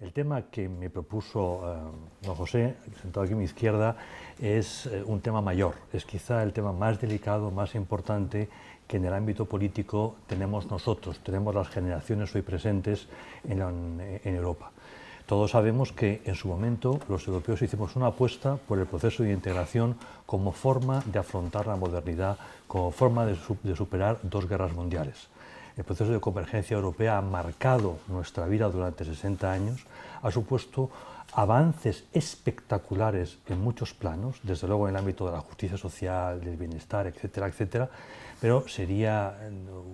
El tema que me propuso eh, don José, sentado aquí a mi izquierda, es eh, un tema mayor, es quizá el tema más delicado, más importante que en el ámbito político tenemos nosotros, tenemos las generaciones hoy presentes en, Europa. Todos sabemos que en su momento los europeos hicimos una apuesta por el proceso de integración como forma de afrontar la modernidad, como forma de superar dos guerras mundiales el proceso de convergencia europea ha marcado nuestra vida durante 60 años, ha supuesto avances espectaculares en muchos planos, desde luego en el ámbito de la justicia social, del bienestar, etcétera, etcétera, pero sería eh,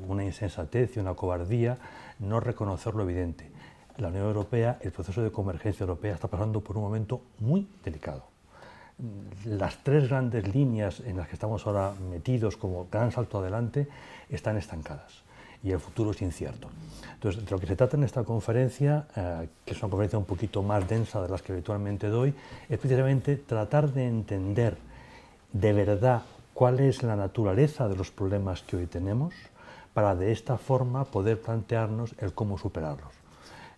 una insensatez y una cobardía no reconocer lo evidente. La Unión Europea, el proceso de convergencia europea está pasando por un momento muy delicado. Las tres grandes líneas en las que estamos ahora metidos como gran salto adelante están estancadas y el futuro es incierto. Entonces, de lo que se trata en esta conferencia, eh, que es una conferencia un poquito más densa de las que habitualmente doy, es precisamente tratar de entender de verdad cuál es la naturaleza de los problemas que hoy tenemos para de esta forma poder plantearnos el cómo superarlos.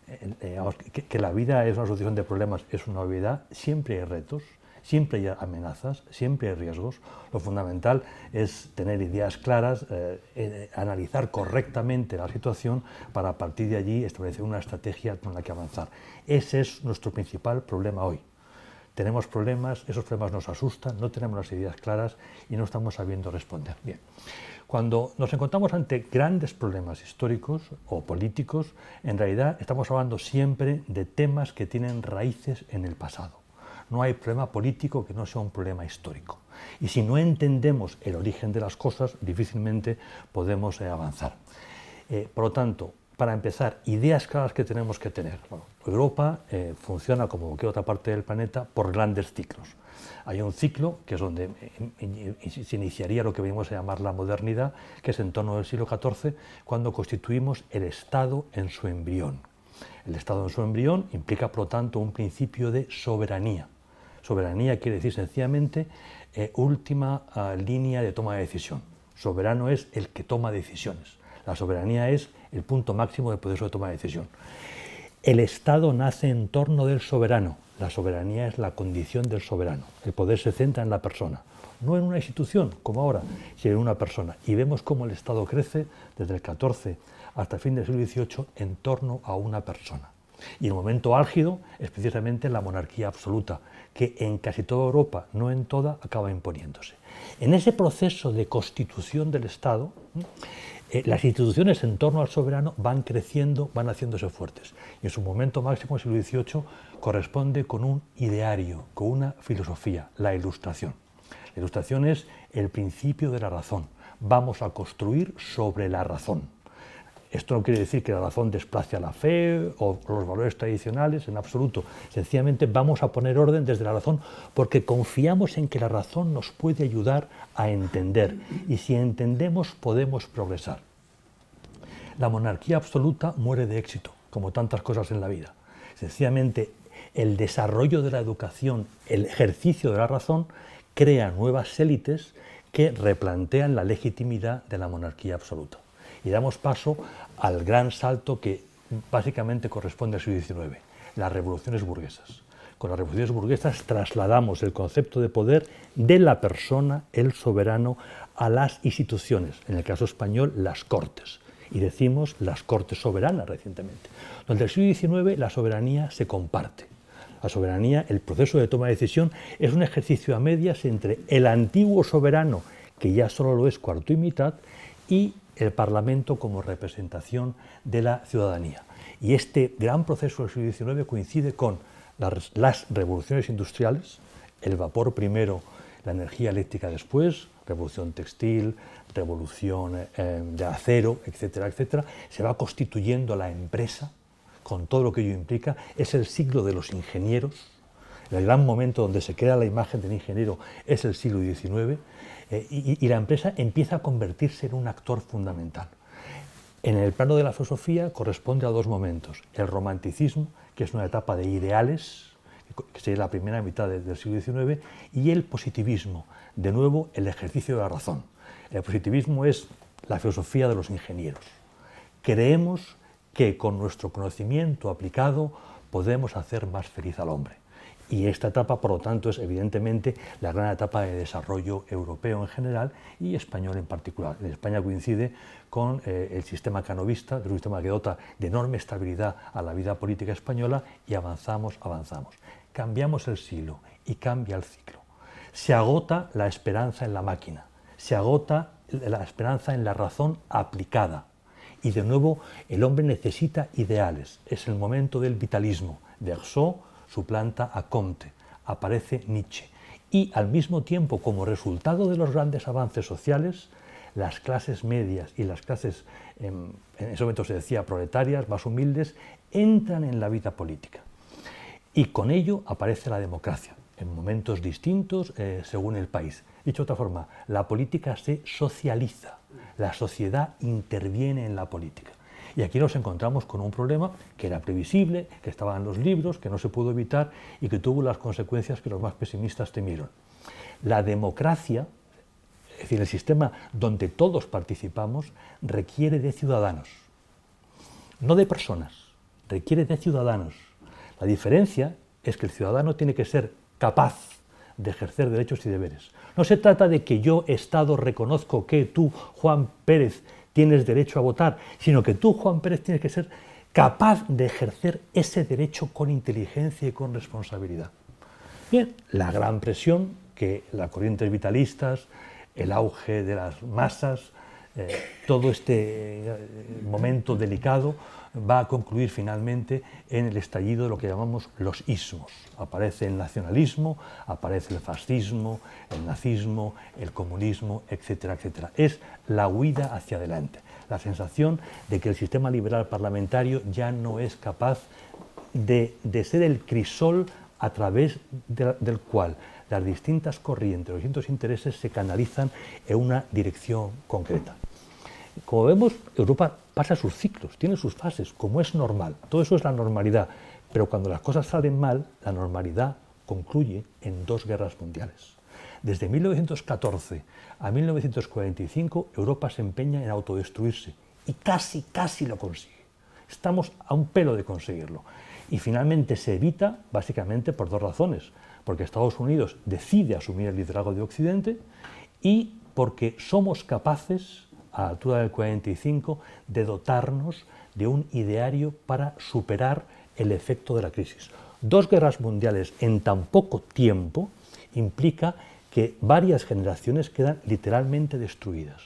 Eh, eh, que, que la vida es una solución de problemas es una obviedad, siempre hay retos, Siempre hay amenazas, siempre hay riesgos. Lo fundamental es tener ideas claras, eh, eh, analizar correctamente la situación para a partir de allí establecer una estrategia con la que avanzar. Ese es nuestro principal problema hoy. Tenemos problemas, esos problemas nos asustan, no tenemos las ideas claras y no estamos sabiendo responder bien. Cuando nos encontramos ante grandes problemas históricos o políticos, en realidad estamos hablando siempre de temas que tienen raíces en el pasado. No hay problema político que no sea un problema histórico. Y si no entendemos el origen de las cosas, difícilmente podemos eh, avanzar. Eh, por lo tanto, para empezar, ideas claras que tenemos que tener. Europa eh, funciona como cualquier otra parte del planeta por grandes ciclos. Hay un ciclo que es donde se iniciaría lo que venimos a llamar la modernidad, que es en torno al siglo XIV, cuando constituimos el Estado en su embrión. El Estado en su embrión implica, por lo tanto, un principio de soberanía. Soberanía quiere decir sencillamente eh, última ah, línea de toma de decisión. Soberano es el que toma decisiones. La soberanía es el punto máximo del poder de toma de decisión. El Estado nace en torno del soberano. La soberanía es la condición del soberano. El poder se centra en la persona, no en una institución como ahora, sino en una persona. Y vemos cómo el Estado crece desde el 14 hasta el fin del siglo XVIII en torno a una persona. Y el momento álgido es precisamente la monarquía absoluta, que en casi toda Europa, no en toda, acaba imponiéndose. En ese proceso de constitución del Estado, eh, las instituciones en torno al soberano van creciendo, van haciéndose fuertes. Y en su momento máximo, el siglo XVIII, corresponde con un ideario, con una filosofía, la ilustración. La ilustración es el principio de la razón. Vamos a construir sobre la razón. Esto no quiere decir que la razón desplace a la fe o los valores tradicionales, en absoluto. Sencillamente vamos a poner orden desde la razón porque confiamos en que la razón nos puede ayudar a entender y si entendemos podemos progresar. La monarquía absoluta muere de éxito, como tantas cosas en la vida. Sencillamente el desarrollo de la educación, el ejercicio de la razón, crea nuevas élites que replantean la legitimidad de la monarquía absoluta. Y damos paso al gran salto que básicamente corresponde al siglo XIX, las revoluciones burguesas. Con las revoluciones burguesas trasladamos el concepto de poder de la persona, el soberano, a las instituciones, en el caso español, las cortes. Y decimos las cortes soberanas recientemente. Donde el siglo XIX la soberanía se comparte. La soberanía, el proceso de toma de decisión, es un ejercicio a medias entre el antiguo soberano, que ya solo lo es cuarto y mitad, y el Parlamento como representación de la ciudadanía. Y este gran proceso del siglo XIX coincide con las, revoluciones industriales, el vapor primero, la energía eléctrica después, revolución textil, revolución eh, de acero, etcétera, etcétera. Se va constituyendo la empresa con todo lo que ello implica. Es el siglo de los ingenieros, el gran momento donde se crea la imagen del ingeniero es el siglo XIX eh, y, y la empresa empieza a convertirse en un actor fundamental. En el plano de la filosofía corresponde a dos momentos. El romanticismo, que es una etapa de ideales, que sería la primera mitad del siglo XIX, y el positivismo, de nuevo el ejercicio de la razón. El positivismo es la filosofía de los ingenieros. Creemos que con nuestro conocimiento aplicado podemos hacer más feliz al hombre. Y esta etapa, por lo tanto, es evidentemente la gran etapa de desarrollo europeo en general y español en particular. En España coincide con eh, el sistema canovista, un sistema que dota de enorme estabilidad a la vida política española y avanzamos, avanzamos. Cambiamos el siglo y cambia el ciclo. Se agota la esperanza en la máquina, se agota la esperanza en la razón aplicada. Y de nuevo, el hombre necesita ideales. Es el momento del vitalismo. de Rousseau suplanta a Comte, aparece Nietzsche. Y al mismo tiempo, como resultado de los grandes avances sociales, las clases medias y las clases, em, en ese momento se decía proletarias, más humildes, entran en la vida política. Y con ello aparece la democracia, en momentos distintos eh, según el país. Dicho de otra forma, la política se socializa, la sociedad interviene en la política. Y aquí nos encontramos con un problema que era previsible, que estaba en los libros, que no se pudo evitar y que tuvo las consecuencias que los más pesimistas temieron. La democracia, es decir, el sistema donde todos participamos, requiere de ciudadanos, no de personas, requiere de ciudadanos. La diferencia es que el ciudadano tiene que ser capaz de ejercer derechos y deberes. No se trata de que yo, Estado, reconozco que tú, Juan Pérez, tienes derecho a votar, sino que tú, Juan Pérez, tienes que ser capaz de ejercer ese derecho con inteligencia y con responsabilidad. Bien, la gran presión que las corrientes vitalistas, el auge de las masas, eh, todo este eh, momento delicado va a concluir finalmente en el estallido de lo que llamamos los ismos. Aparece el nacionalismo, aparece el fascismo, el nazismo, el comunismo, etcétera, etcétera. Es la huida hacia adelante, la sensación de que el sistema liberal parlamentario ya no es capaz de, ser el crisol a través del cual las distintas corrientes, los distintos intereses se canalizan en una dirección concreta. Como vemos, Europa pasa sus ciclos, tiene sus fases, como es normal. Todo eso es la normalidad. Pero cuando las cosas salen mal, la normalidad concluye en dos guerras mundiales. Desde 1914 a 1945, Europa se empeña en autodestruirse y casi, casi lo consigue. Estamos a un pelo de conseguirlo. Y finalmente se evita básicamente por dos razones. Porque Estados Unidos decide asumir el liderazgo de Occidente y porque somos capaces a la altura del 45, de dotarnos de un ideario para superar el efecto de la crisis. Dos guerras mundiales en tan poco tiempo implica que varias generaciones quedan literalmente destruidas.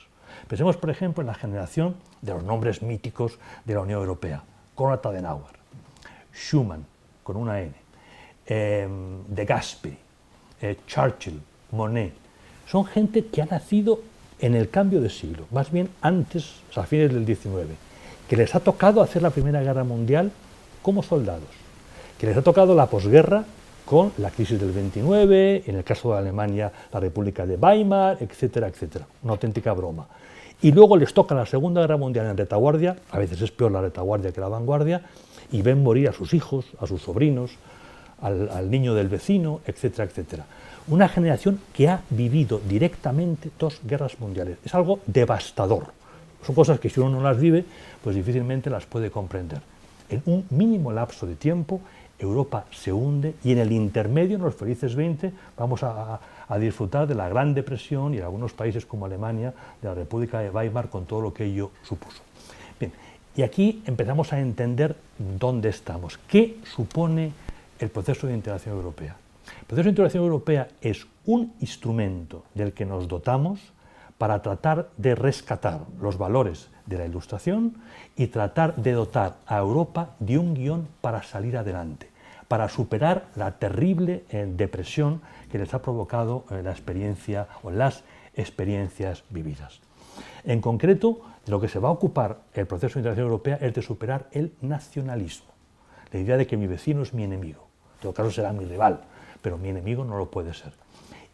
Pensemos, por ejemplo, en la generación de los nombres míticos de la Unión Europea, Konrad Adenauer, Schuman, con una N, em, De Gasperi, eh, Churchill, Monet. Son gente que ha nacido en el cambio de siglo, más bien antes, a fines del XIX, que les ha tocado hacer la Primera Guerra Mundial como soldados, que les ha tocado la posguerra con la crisis del 29, en el caso de Alemania la República de Weimar, etcétera, etcétera. Una auténtica broma. Y luego les toca la Segunda Guerra Mundial en retaguardia, a veces es peor la retaguardia que la vanguardia, y ven morir a sus hijos, a sus sobrinos, al, al niño del vecino, etcétera, etcétera una generación que ha vivido directamente dos guerras mundiales. Es algo devastador. Son cosas que si uno no las vive, pues difícilmente las puede comprender. En un mínimo lapso de tiempo, Europa se hunde y en el intermedio, en los felices 20, vamos a, a disfrutar de la Gran Depresión y en algunos países como Alemania, de la República de Weimar, con todo lo que ello supuso. Bien, y aquí empezamos a entender dónde estamos, qué supone el proceso de integración europea. El proceso de integración europea es un instrumento del que nos dotamos para tratar de rescatar los valores de la Ilustración y tratar de dotar a Europa de un guión para salir adelante, para superar la terrible eh, depresión que les ha provocado eh, la experiencia o las experiencias vividas. En concreto, de lo que se va a ocupar el proceso de integración europea es de superar el nacionalismo, la idea de que mi vecino es mi enemigo, en todo caso será mi rival, pero mi enemigo no lo puede ser.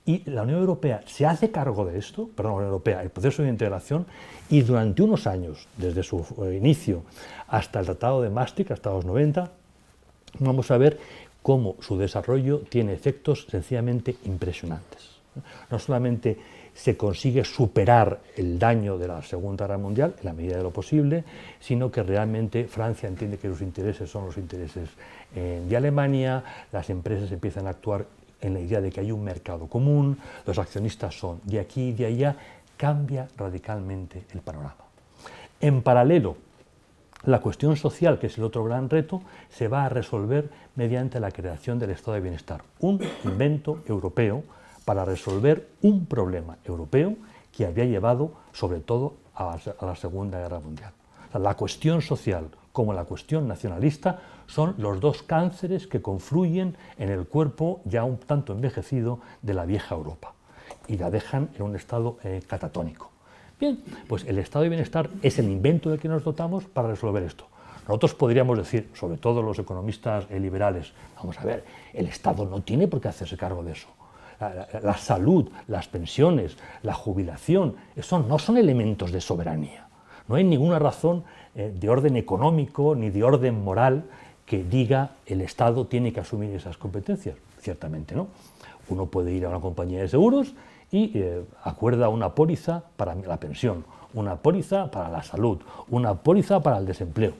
Y la Unión Europea se hace cargo de esto, perdón, la Unión Europea, el proceso de integración, y durante unos años, desde su inicio hasta el Tratado de Maastricht, hasta los 90, vamos a ver cómo su desarrollo tiene efectos sencillamente impresionantes. No solamente se consigue superar el daño de la Segunda Guerra Mundial en la medida de lo posible, sino que realmente Francia entiende que sus intereses son los intereses en, eh, de Alemania, las empresas empiezan a actuar en la idea de que hay un mercado común, los accionistas son de aquí y de allá, cambia radicalmente el panorama. En paralelo, la cuestión social, que es el otro gran reto, se va a resolver mediante la creación del estado de bienestar, un invento europeo para resolver un problema europeo que había llevado sobre todo a la Segunda Guerra Mundial. la cuestión social como la cuestión nacionalista son los dos cánceres que confluyen en el cuerpo ya un tanto envejecido de la vieja Europa y la dejan en un estado eh, catatónico. Bien, pues el estado de bienestar es el invento del que nos dotamos para resolver esto. Nosotros podríamos decir, sobre todo los economistas eh, liberales, vamos a ver, el Estado no tiene por qué hacerse cargo de eso. La, salud, las pensiones, la jubilación, eso no son elementos de soberanía. No hay ninguna razón eh, de orden económico ni de orden moral que diga el Estado tiene que asumir esas competencias. Ciertamente no. Uno puede ir a una compañía de seguros y eh, acuerda una póliza para la pensión, una póliza para la salud, una póliza para el desempleo.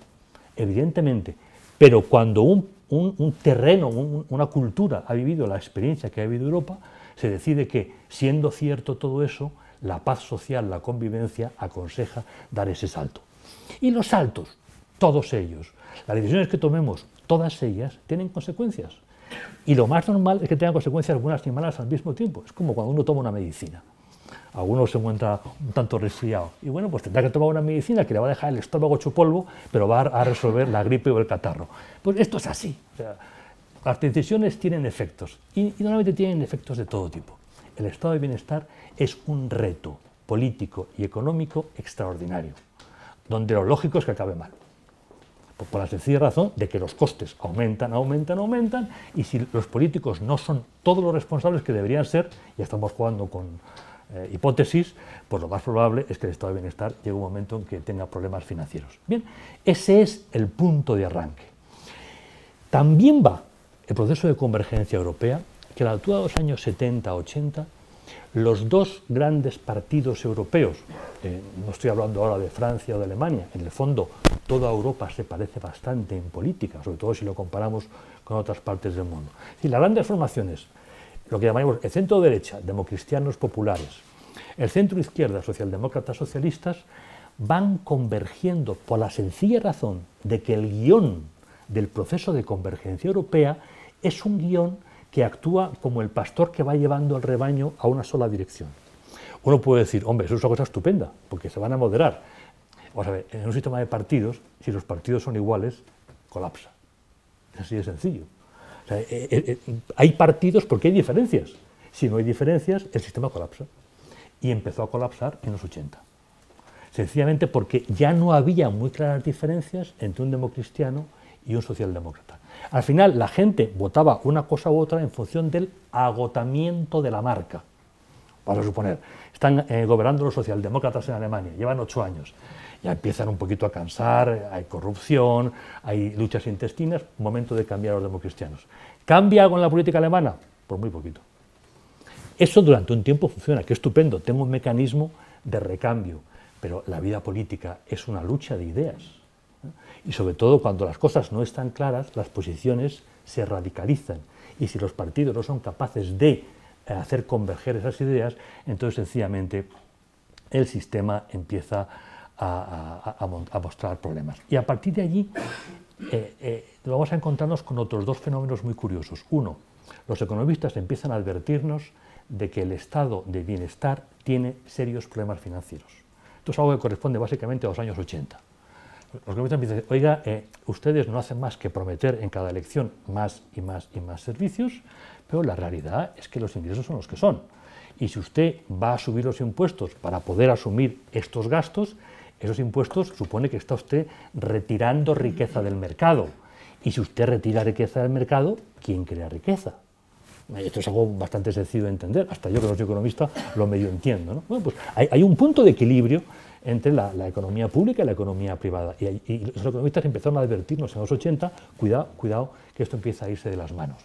Evidentemente. Pero cuando un, terreno, una cultura ha vivido la experiencia que ha vivido Europa, se decide que, siendo cierto todo eso, la paz social, la convivencia, aconseja dar ese salto. Y los saltos, todos ellos, las decisiones que tomemos, todas ellas, tienen consecuencias. Y lo más normal es que tengan consecuencias buenas y malas al mismo tiempo. Es como cuando uno toma una medicina. Alguno se encuentra un tanto resfriado y bueno, pues tendrá que tomar una medicina que le va a dejar el estómago hecho polvo, pero va a resolver la gripe o el catarro. Pues esto es así. las decisiones tienen efectos y normalmente tienen efectos de todo tipo. El estado de bienestar es un reto político y económico extraordinario, donde lo lógico es que acabe mal. Pues por la sencilla razón de que los costes aumentan, aumentan, aumentan, y si los políticos no son todos los responsables que deberían ser, ya estamos jugando con eh, hipótesis, pues lo más probable es que el estado de bienestar llegue un momento en que tenga problemas financieros. Bien, ese es el punto de arranque. También va el proceso de convergencia europea, que a la altura de los años 70-80 los dos grandes partidos europeos, eh, no estoy hablando ahora de Francia o de Alemania, en el fondo toda Europa se parece bastante en política, sobre todo si lo comparamos con otras partes del mundo. Y las grandes formaciones, lo que llamamos el centro derecha, democristianos populares, el centro izquierda, socialdemócratas socialistas, van convergiendo por la sencilla razón de que el guión del proceso de convergencia europea es un guión que actúa como el pastor que va llevando al rebaño a una sola dirección. Uno puede decir, hombre, eso es una cosa estupenda, porque se van a moderar. Vamos en un sistema de partidos, si los partidos son iguales, colapsa. Es así de sencillo. Eh, eh, eh, hay partidos porque hay diferencias. Si no hay diferencias, el sistema colapsa. Y empezó a colapsar en los 80. Sencillamente porque ya no había muy claras diferencias entre un democristiano y un socialdemócrata. Al final la gente votaba una cosa u otra en función del agotamiento de la marca. Para suponer, están eh, gobernando los socialdemócratas en Alemania, llevan ocho años. Ya empiezan un poquito a cansar, hay corrupción, hay luchas intestinas, momento de cambiar a los democristianos. ¿Cambia algo en la política alemana? Por pues muy poquito. Eso durante un tiempo funciona, que estupendo, tengo un mecanismo de recambio, pero la vida política es una lucha de ideas y sobre todo cuando las cosas no están claras, las posiciones se radicalizan. Y si los partidos no son capaces de eh, hacer converger esas ideas, entonces sencillamente el sistema empieza a, mostrar problemas. Y a partir de allí eh, eh, vamos a encontrarnos con otros dos fenómenos muy curiosos. Uno, los economistas empiezan a advertirnos de que el estado de bienestar tiene serios problemas financieros. Esto es algo que corresponde básicamente a los años 80 los gobiernos dicen, oiga, eh, ustedes no hacen más que prometer en cada elección más y más y más servicios, pero la realidad es que los ingresos son los que son. Y si usted va a subir los impuestos para poder asumir estos gastos, esos impuestos supone que está usted retirando riqueza del mercado. Y si usted retira riqueza del mercado, ¿quién crea riqueza? Eh, esto es algo bastante sencillo de entender, hasta yo que no soy economista lo medio entiendo. ¿no? Bueno, pues hay, hay, un punto de equilibrio entre la, economía pública y la economía privada. Y, los economistas empezaron a advertirnos en los 80, cuidado, cuidado, que esto empieza a irse de las manos.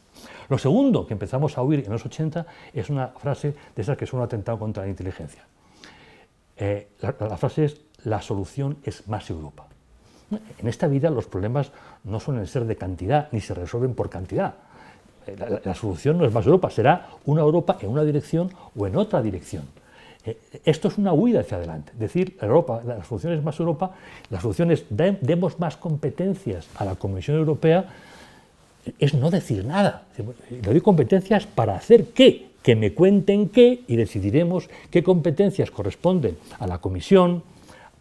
Lo segundo que empezamos a oír en los 80 es una frase de esas que es un atentado contra la inteligencia. Eh, la, frase es, la solución es más Europa. En esta vida los problemas no suelen ser de cantidad ni se resuelven por cantidad. Eh, la, solución no es más Europa, será una Europa en una dirección o en otra dirección. Eh, esto es una huida hacia adelante. Decir, Europa, las soluciones más Europa, las soluciones demos más competencias a la Comisión Europea, es no decir nada. Eh, le doy competencias para hacer qué, que me cuenten qué y decidiremos qué competencias corresponden a la Comisión,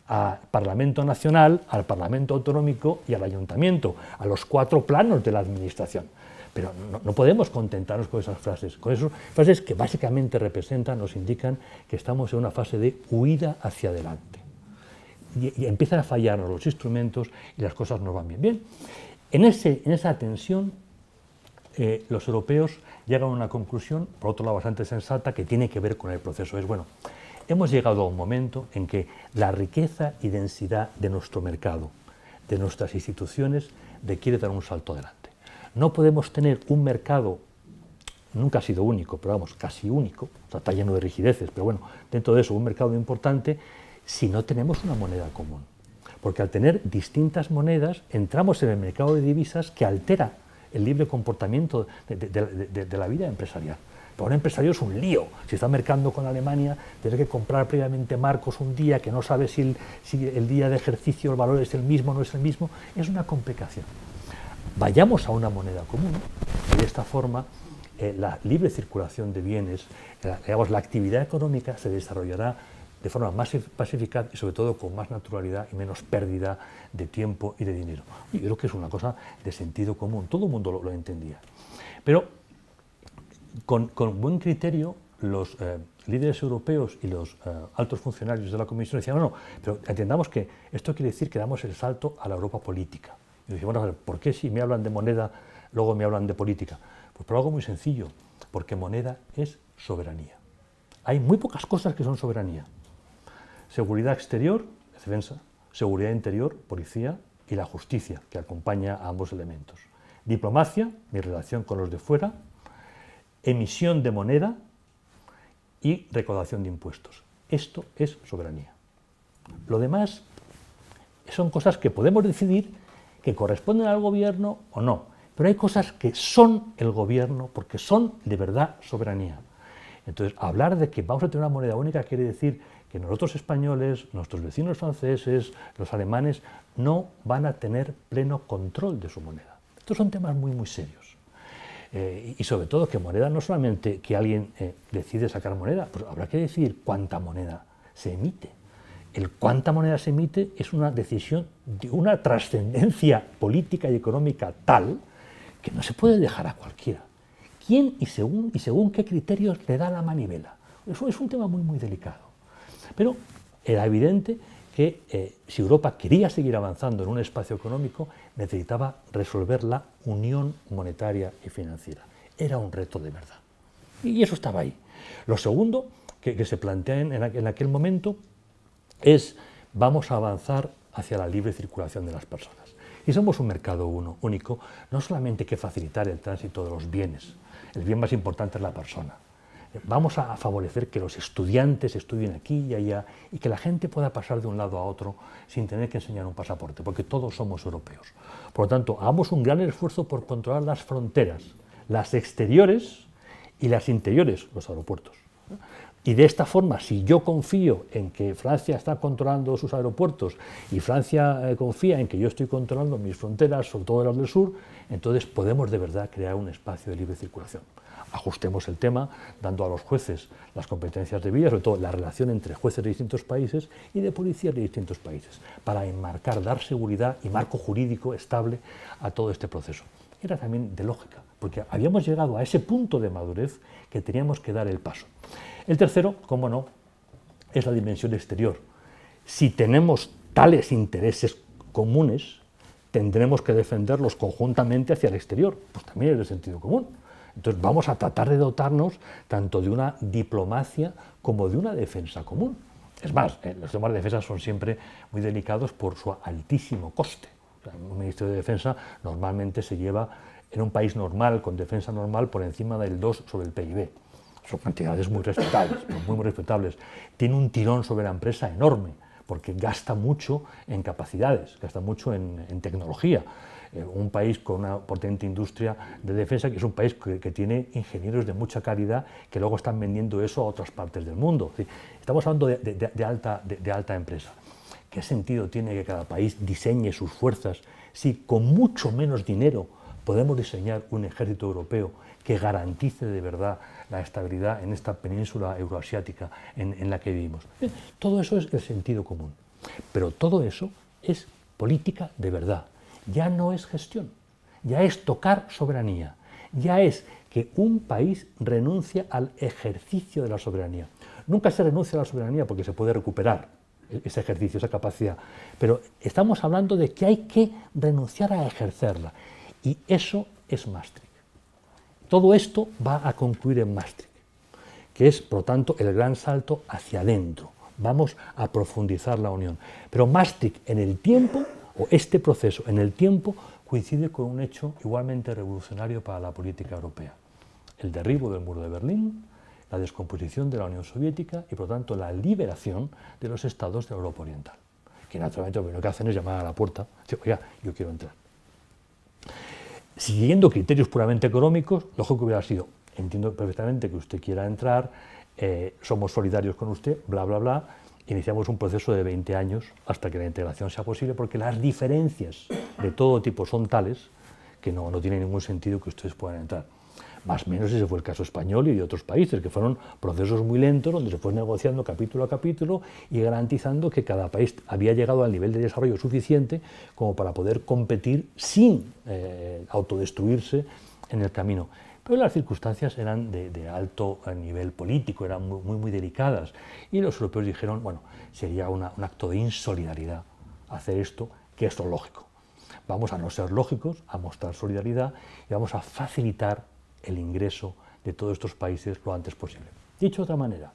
al Parlamento Nacional, al Parlamento Autonómico y al Ayuntamiento, a los cuatro planos de la Administración. Pero no, podemos contentarnos con esas frases, con esas frases que básicamente representan, nos indican que estamos en una fase de huida hacia adelante. Y, empiezan a fallarnos los instrumentos y las cosas no van bien. Bien, en, ese, en esa tensión eh, los europeos llegan a una conclusión, por otro lado bastante sensata, que tiene que ver con el proceso. Es bueno, hemos llegado a un momento en que la riqueza y densidad de nuestro mercado, de nuestras instituciones, requiere dar un salto adelante. No podemos tener un mercado, nunca ha sido único, pero vamos, casi único, está lleno de rigideces, pero bueno, dentro de eso un mercado importante, si no tenemos una moneda común. Porque al tener distintas monedas, entramos en el mercado de divisas que altera el libre comportamiento de, la vida empresarial. Para un empresario es un lío. Si está mercando con Alemania, tiene que comprar previamente marcos un día que no sabe si si el día de ejercicio, el valor es el mismo o no es el mismo, es una complicación vayamos a una moneda común. Y de esta forma, eh, la libre circulación de bienes, eh, digamos, la actividad económica se desarrollará de forma más, pacificada y sobre todo con más naturalidad y menos pérdida de tiempo y de dinero. Yo creo que es una cosa de sentido común, todo el mundo lo, entendía. Pero con, buen criterio los eh, líderes europeos y los altos funcionarios de la Comisión decían, no, no, pero entendamos que esto quiere decir que damos el salto a la Europa política. Y bueno, ¿por qué si me hablan de moneda, luego me hablan de política? Pues por algo muy sencillo, porque moneda es soberanía. Hay muy pocas cosas que son soberanía. Seguridad exterior, defensa, seguridad interior, policía, y la justicia, que acompaña a ambos elementos. Diplomacia, mi relación con los de fuera, emisión de moneda y recaudación de impuestos. Esto es soberanía. Lo demás son cosas que podemos decidir que corresponden al gobierno o no, pero hay cosas que son el gobierno porque son de verdad soberanía. Entonces, hablar de que vamos a tener una moneda única quiere decir que nosotros españoles, nuestros vecinos franceses, los alemanes, no van a tener pleno control de su moneda. Estos son temas muy, muy serios. Eh, y sobre todo que moneda no solamente que alguien eh, decide sacar moneda, pues habrá que decir cuánta moneda se emite el cuánta moneda se emite es una decisión de una trascendencia política y económica tal que no se puede dejar a cualquiera. ¿Quién y según, y según qué criterios le da la manivela? Eso es un tema muy, muy delicado. Pero era evidente que eh, si Europa quería seguir avanzando en un espacio económico, necesitaba resolver la unión monetaria y financiera. Era un reto de verdad. Y eso estaba ahí. Lo segundo que, se plantea en aquel momento es vamos a avanzar hacia la libre circulación de las personas. Y somos un mercado uno, único, no solamente que facilitar el tránsito de los bienes, el bien más importante es la persona. Vamos a favorecer que los estudiantes estudien aquí y allá y que la gente pueda pasar de un lado a otro sin tener que enseñar un pasaporte, porque todos somos europeos. Por lo tanto, hagamos un gran esfuerzo por controlar las fronteras, las exteriores y las interiores, los aeropuertos. Y de esta forma, si yo confío en que Francia está controlando sus aeropuertos y Francia eh, confía en que yo estoy controlando mis fronteras, sobre todo las del sur, entonces podemos de verdad crear un espacio de libre circulación. Ajustemos el tema dando a los jueces las competencias debidas, sobre todo la relación entre jueces de distintos países y de policías de distintos países, para enmarcar, dar seguridad y marco jurídico estable a todo este proceso. Era también de lógica, porque habíamos llegado a ese punto de madurez que teníamos que dar el paso. El tercero, cómo no, es la dimensión exterior. Si tenemos tales intereses comunes, tendremos que defenderlos conjuntamente hacia el exterior, pues también es de sentido común. Entonces vamos a tratar de dotarnos tanto de una diplomacia como de una defensa común. Es más, eh, los temas de defensa son siempre muy delicados por su altísimo coste. un Ministerio de Defensa normalmente se lleva en un país normal, con defensa normal, por encima del 2 sobre el PIB son cantidades muy respetables, muy, muy respetables. Tiene un tirón sobre la empresa enorme, porque gasta mucho en capacidades, gasta mucho en, tecnología. Eh, un país con una potente industria de defensa, que es un país que, tiene ingenieros de mucha calidad, que luego están vendiendo eso a otras partes del mundo. estamos hablando de, alta, de, de alta empresa. ¿Qué sentido tiene que cada país diseñe sus fuerzas si con mucho menos dinero podemos diseñar un ejército europeo que garantice de verdad la estabilidad en esta península euroasiática en, la que vivimos. todo eso es el sentido común. Pero todo eso es política de verdad. Ya no es gestión, ya es tocar soberanía, ya es que un país renuncia al ejercicio de la soberanía. Nunca se renuncia a la soberanía porque se puede recuperar ese ejercicio, esa capacidad, pero estamos hablando de que hay que renunciar a ejercerla y eso es Maastricht. Todo esto va a concluir en Maastricht, que es, por tanto, el gran salto hacia adentro. Vamos a profundizar la unión. Pero Maastricht en el tiempo, o este proceso en el tiempo, coincide con un hecho igualmente revolucionario para la política europea. El derribo del muro de Berlín, la descomposición de la Unión Soviética y, por tanto, la liberación de los estados de Europa Oriental. Que naturalmente lo que hacen es llamar a la puerta, decir, oiga, yo quiero entrar siguiendo criterios puramente económicos, lo que hubiera sido, entiendo perfectamente que usted quiera entrar, eh, somos solidarios con usted, bla, bla, bla, iniciamos un proceso de 20 años hasta que la integración sea posible, porque las diferencias de todo tipo son tales que no tiene ningún sentido que ustedes puedan entrar más o menos ese fue el caso español y de otros países, que fueron procesos muy lentos donde se fue negociando capítulo a capítulo y garantizando que cada país había llegado al nivel de desarrollo suficiente como para poder competir sin eh, autodestruirse en el camino. Pero las circunstancias eran de, alto nivel político, eran muy, muy, delicadas. Y los europeos dijeron, bueno, sería un acto de insolidaridad hacer esto, que es lo lógico. Vamos a no ser lógicos, a mostrar solidaridad y vamos a facilitar el ingreso de todos estos países lo antes posible. Dicho de otra manera,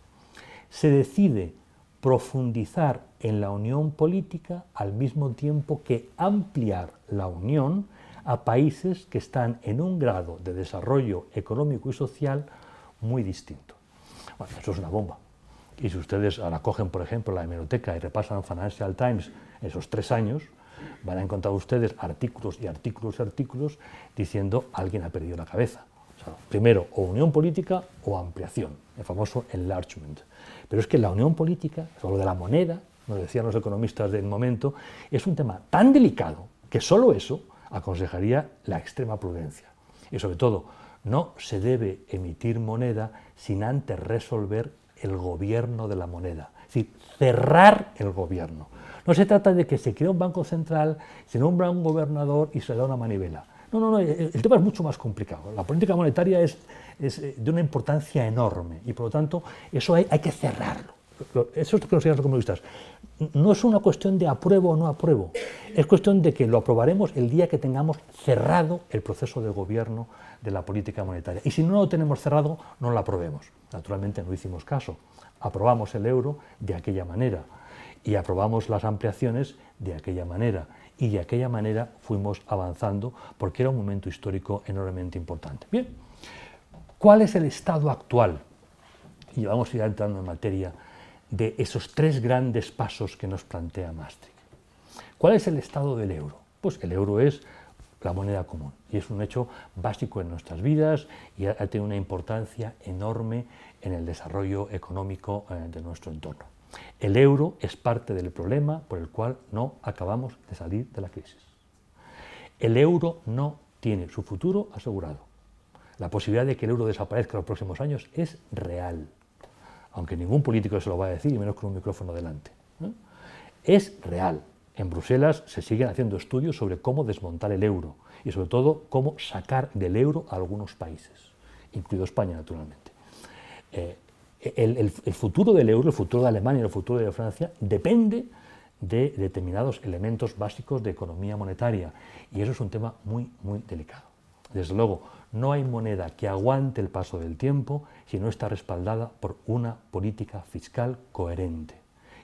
se decide profundizar en la unión política al mismo tiempo que ampliar la unión a países que están en un grado de desarrollo económico y social muy distinto. eso es una bomba. Y si ustedes ahora cogen, por ejemplo, la hemeroteca y repasan Financial Times esos tres años, van a encontrar ustedes artículos y artículos y artículos diciendo alguien ha perdido la cabeza primero o unión política o ampliación, el famoso enlargement. Pero es que la unión política, o lo de la moneda, nos decían los economistas del momento, es un tema tan delicado que solo eso aconsejaría la extrema prudencia. Y sobre todo, no se debe emitir moneda sin antes resolver el gobierno de la moneda, es decir, cerrar el gobierno. No se trata de que se crea un banco central, se nombra un gobernador y se da una manivela no, no, no, el, tema es mucho más complicado. La política monetaria es, eh, de una importancia enorme y por lo tanto eso hay, que cerrarlo. Eso es lo que nos dicen los comunistas. No es una cuestión de apruebo o no apruebo, es cuestión de que lo aprobaremos el día que tengamos cerrado el proceso de gobierno de la política monetaria. Y si no lo tenemos cerrado, no lo aprobemos. Naturalmente no hicimos caso. Aprobamos el euro de aquella manera y aprobamos las ampliaciones de aquella manera y de aquella manera fuimos avanzando porque era un momento histórico enormemente importante. Bien, ¿cuál es el estado actual? Y vamos a ir entrando en materia de esos tres grandes pasos que nos plantea Maastricht. ¿Cuál es el estado del euro? Pues el euro es la moneda común y es un hecho básico en nuestras vidas y ha tenido una importancia enorme en el desarrollo económico eh, de nuestro entorno. El euro es parte del problema por el cual no acabamos de salir de la crisis. El euro no tiene su futuro asegurado. La posibilidad de que el euro desaparezca en los próximos años es real, aunque ningún político se lo va a decir, y menos con un micrófono delante. Es real. En Bruselas se siguen haciendo estudios sobre cómo desmontar el euro y sobre todo cómo sacar del euro a algunos países, incluido España naturalmente. Eh, el, futuro del euro, el futuro de Alemania, el futuro de Francia, depende de determinados elementos básicos de economía monetaria. Y eso es un tema muy, muy delicado. Desde luego, no hay moneda que aguante el paso del tiempo si no está respaldada por una política fiscal coherente.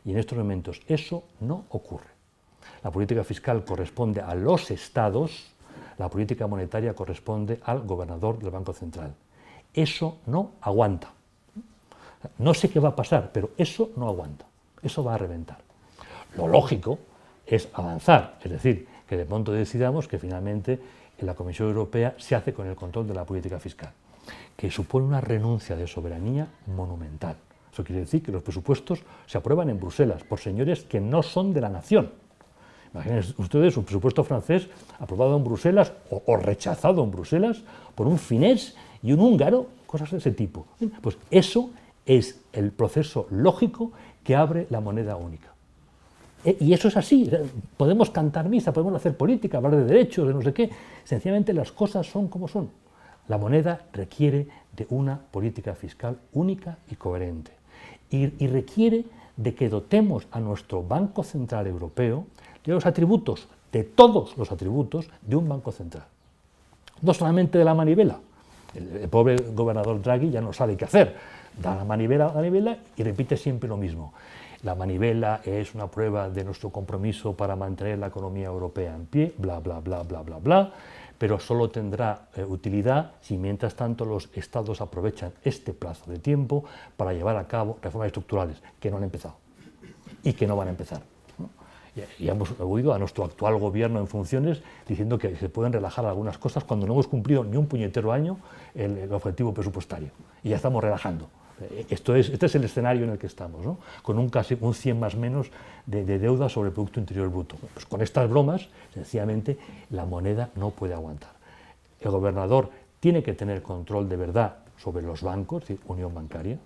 Y en estos momentos eso no ocurre. La política fiscal corresponde a los estados, la política monetaria corresponde al gobernador del Banco Central. Eso no aguanta. No sé qué va a pasar, pero eso no aguanta, eso va a reventar. Lo lógico es avanzar, es decir, que de pronto decidamos que finalmente la Comisión Europea se hace con el control de la política fiscal, que supone una renuncia de soberanía monumental. Eso quiere decir que los presupuestos se aprueban en Bruselas por señores que no son de la nación. imaginen ustedes un presupuesto francés aprobado en Bruselas o, o rechazado en Bruselas por un finés y un húngaro, cosas de ese tipo. Pues eso es el proceso lógico que abre la moneda única. Eh, y eso es así, eh, podemos cantar misa, podemos hacer política, hablar de derechos, de no sé qué, sencillamente las cosas son como son. La moneda requiere de una política fiscal única y coherente y, y requiere de que dotemos a nuestro Banco Central Europeo de los atributos, de todos los atributos de un Banco Central. No solamente de la manivela, el, pobre gobernador Draghi ya no sabe qué hacer. Da la manivela, a la manivela y repite siempre lo mismo. La manivela es una prueba de nuestro compromiso para mantener la economía europea en pie, bla, bla, bla, bla, bla, bla, pero solo tendrá eh, utilidad si mientras tanto los estados aprovechan este plazo de tiempo para llevar a cabo reformas estructurales que no han empezado y que no van a empezar y hemos oído a nuestro actual gobierno en funciones diciendo que se pueden relajar algunas cosas cuando no hemos cumplido ni un puñetero año el, objetivo presupuestario. Y ya estamos relajando. Eh, esto es, este es el escenario en el que estamos, ¿no? con un casi un 100 más menos de, deuda sobre el Producto Interior Bruto. Pues con estas bromas, sencillamente, la moneda no puede aguantar. El gobernador tiene que tener control de verdad sobre los bancos, es decir, unión bancaria,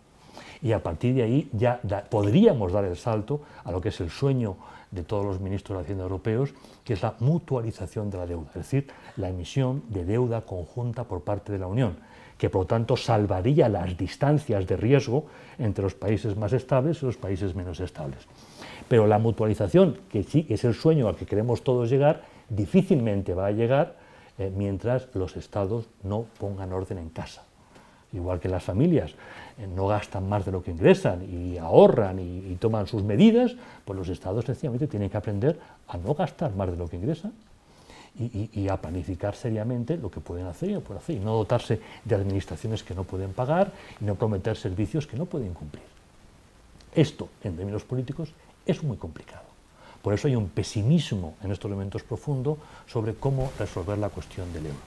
y a partir de ahí ya podríamos dar el salto a lo que es el sueño de todos los ministros de Hacienda europeos, que es la mutualización de la deuda, es decir, la emisión de deuda conjunta por parte de la Unión, que por lo tanto salvaría las distancias de riesgo entre los países más estables y los países menos estables. Pero la mutualización, que sí es el sueño al que queremos todos llegar, difícilmente va a llegar eh, mientras los estados no pongan orden en casa igual que las familias. Eh, no gastan más de lo que ingresan y ahorran y, toman sus medidas, pues los estados sencillamente tienen que aprender a no gastar más de lo que ingresan y, a planificar seriamente lo que pueden hacer y no pueden hacer, y no dotarse de administraciones que no pueden pagar y no prometer servicios que no pueden cumplir. Esto, en términos políticos, es muy complicado. Por eso hay un pesimismo en estos momentos profundo sobre cómo resolver la cuestión del euro.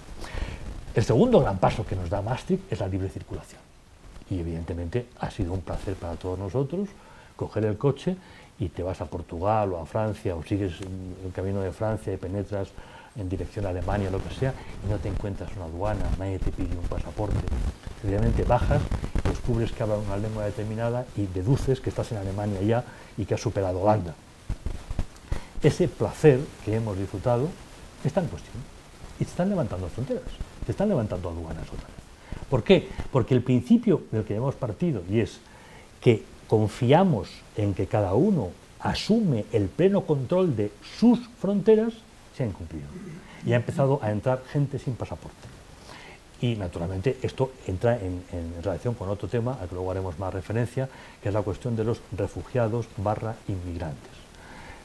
El segundo gran paso que nos da Maastricht es la libre circulación y evidentemente ha sido un placer para todos nosotros coger el coche y te vas a Portugal o a Francia o sigues el camino de Francia y penetras en dirección a Alemania o lo que sea y no te encuentras una aduana, nadie te pide un pasaporte. Evidentemente bajas, descubres que habla una lengua determinada y deduces que estás en Alemania ya y que has superado Holanda. Ese placer que hemos disfrutado está en cuestión y te están levantando fronteras, te están levantando aduanas otra vez. ¿Por qué? Porque el principio del que hemos partido, y es que confiamos en que cada uno asume el pleno control de sus fronteras, se ha incumplido. Y ha empezado a entrar gente sin pasaporte. Y naturalmente esto entra en, relación con otro tema al que luego haremos más referencia, que es la cuestión de los refugiados barra inmigrantes.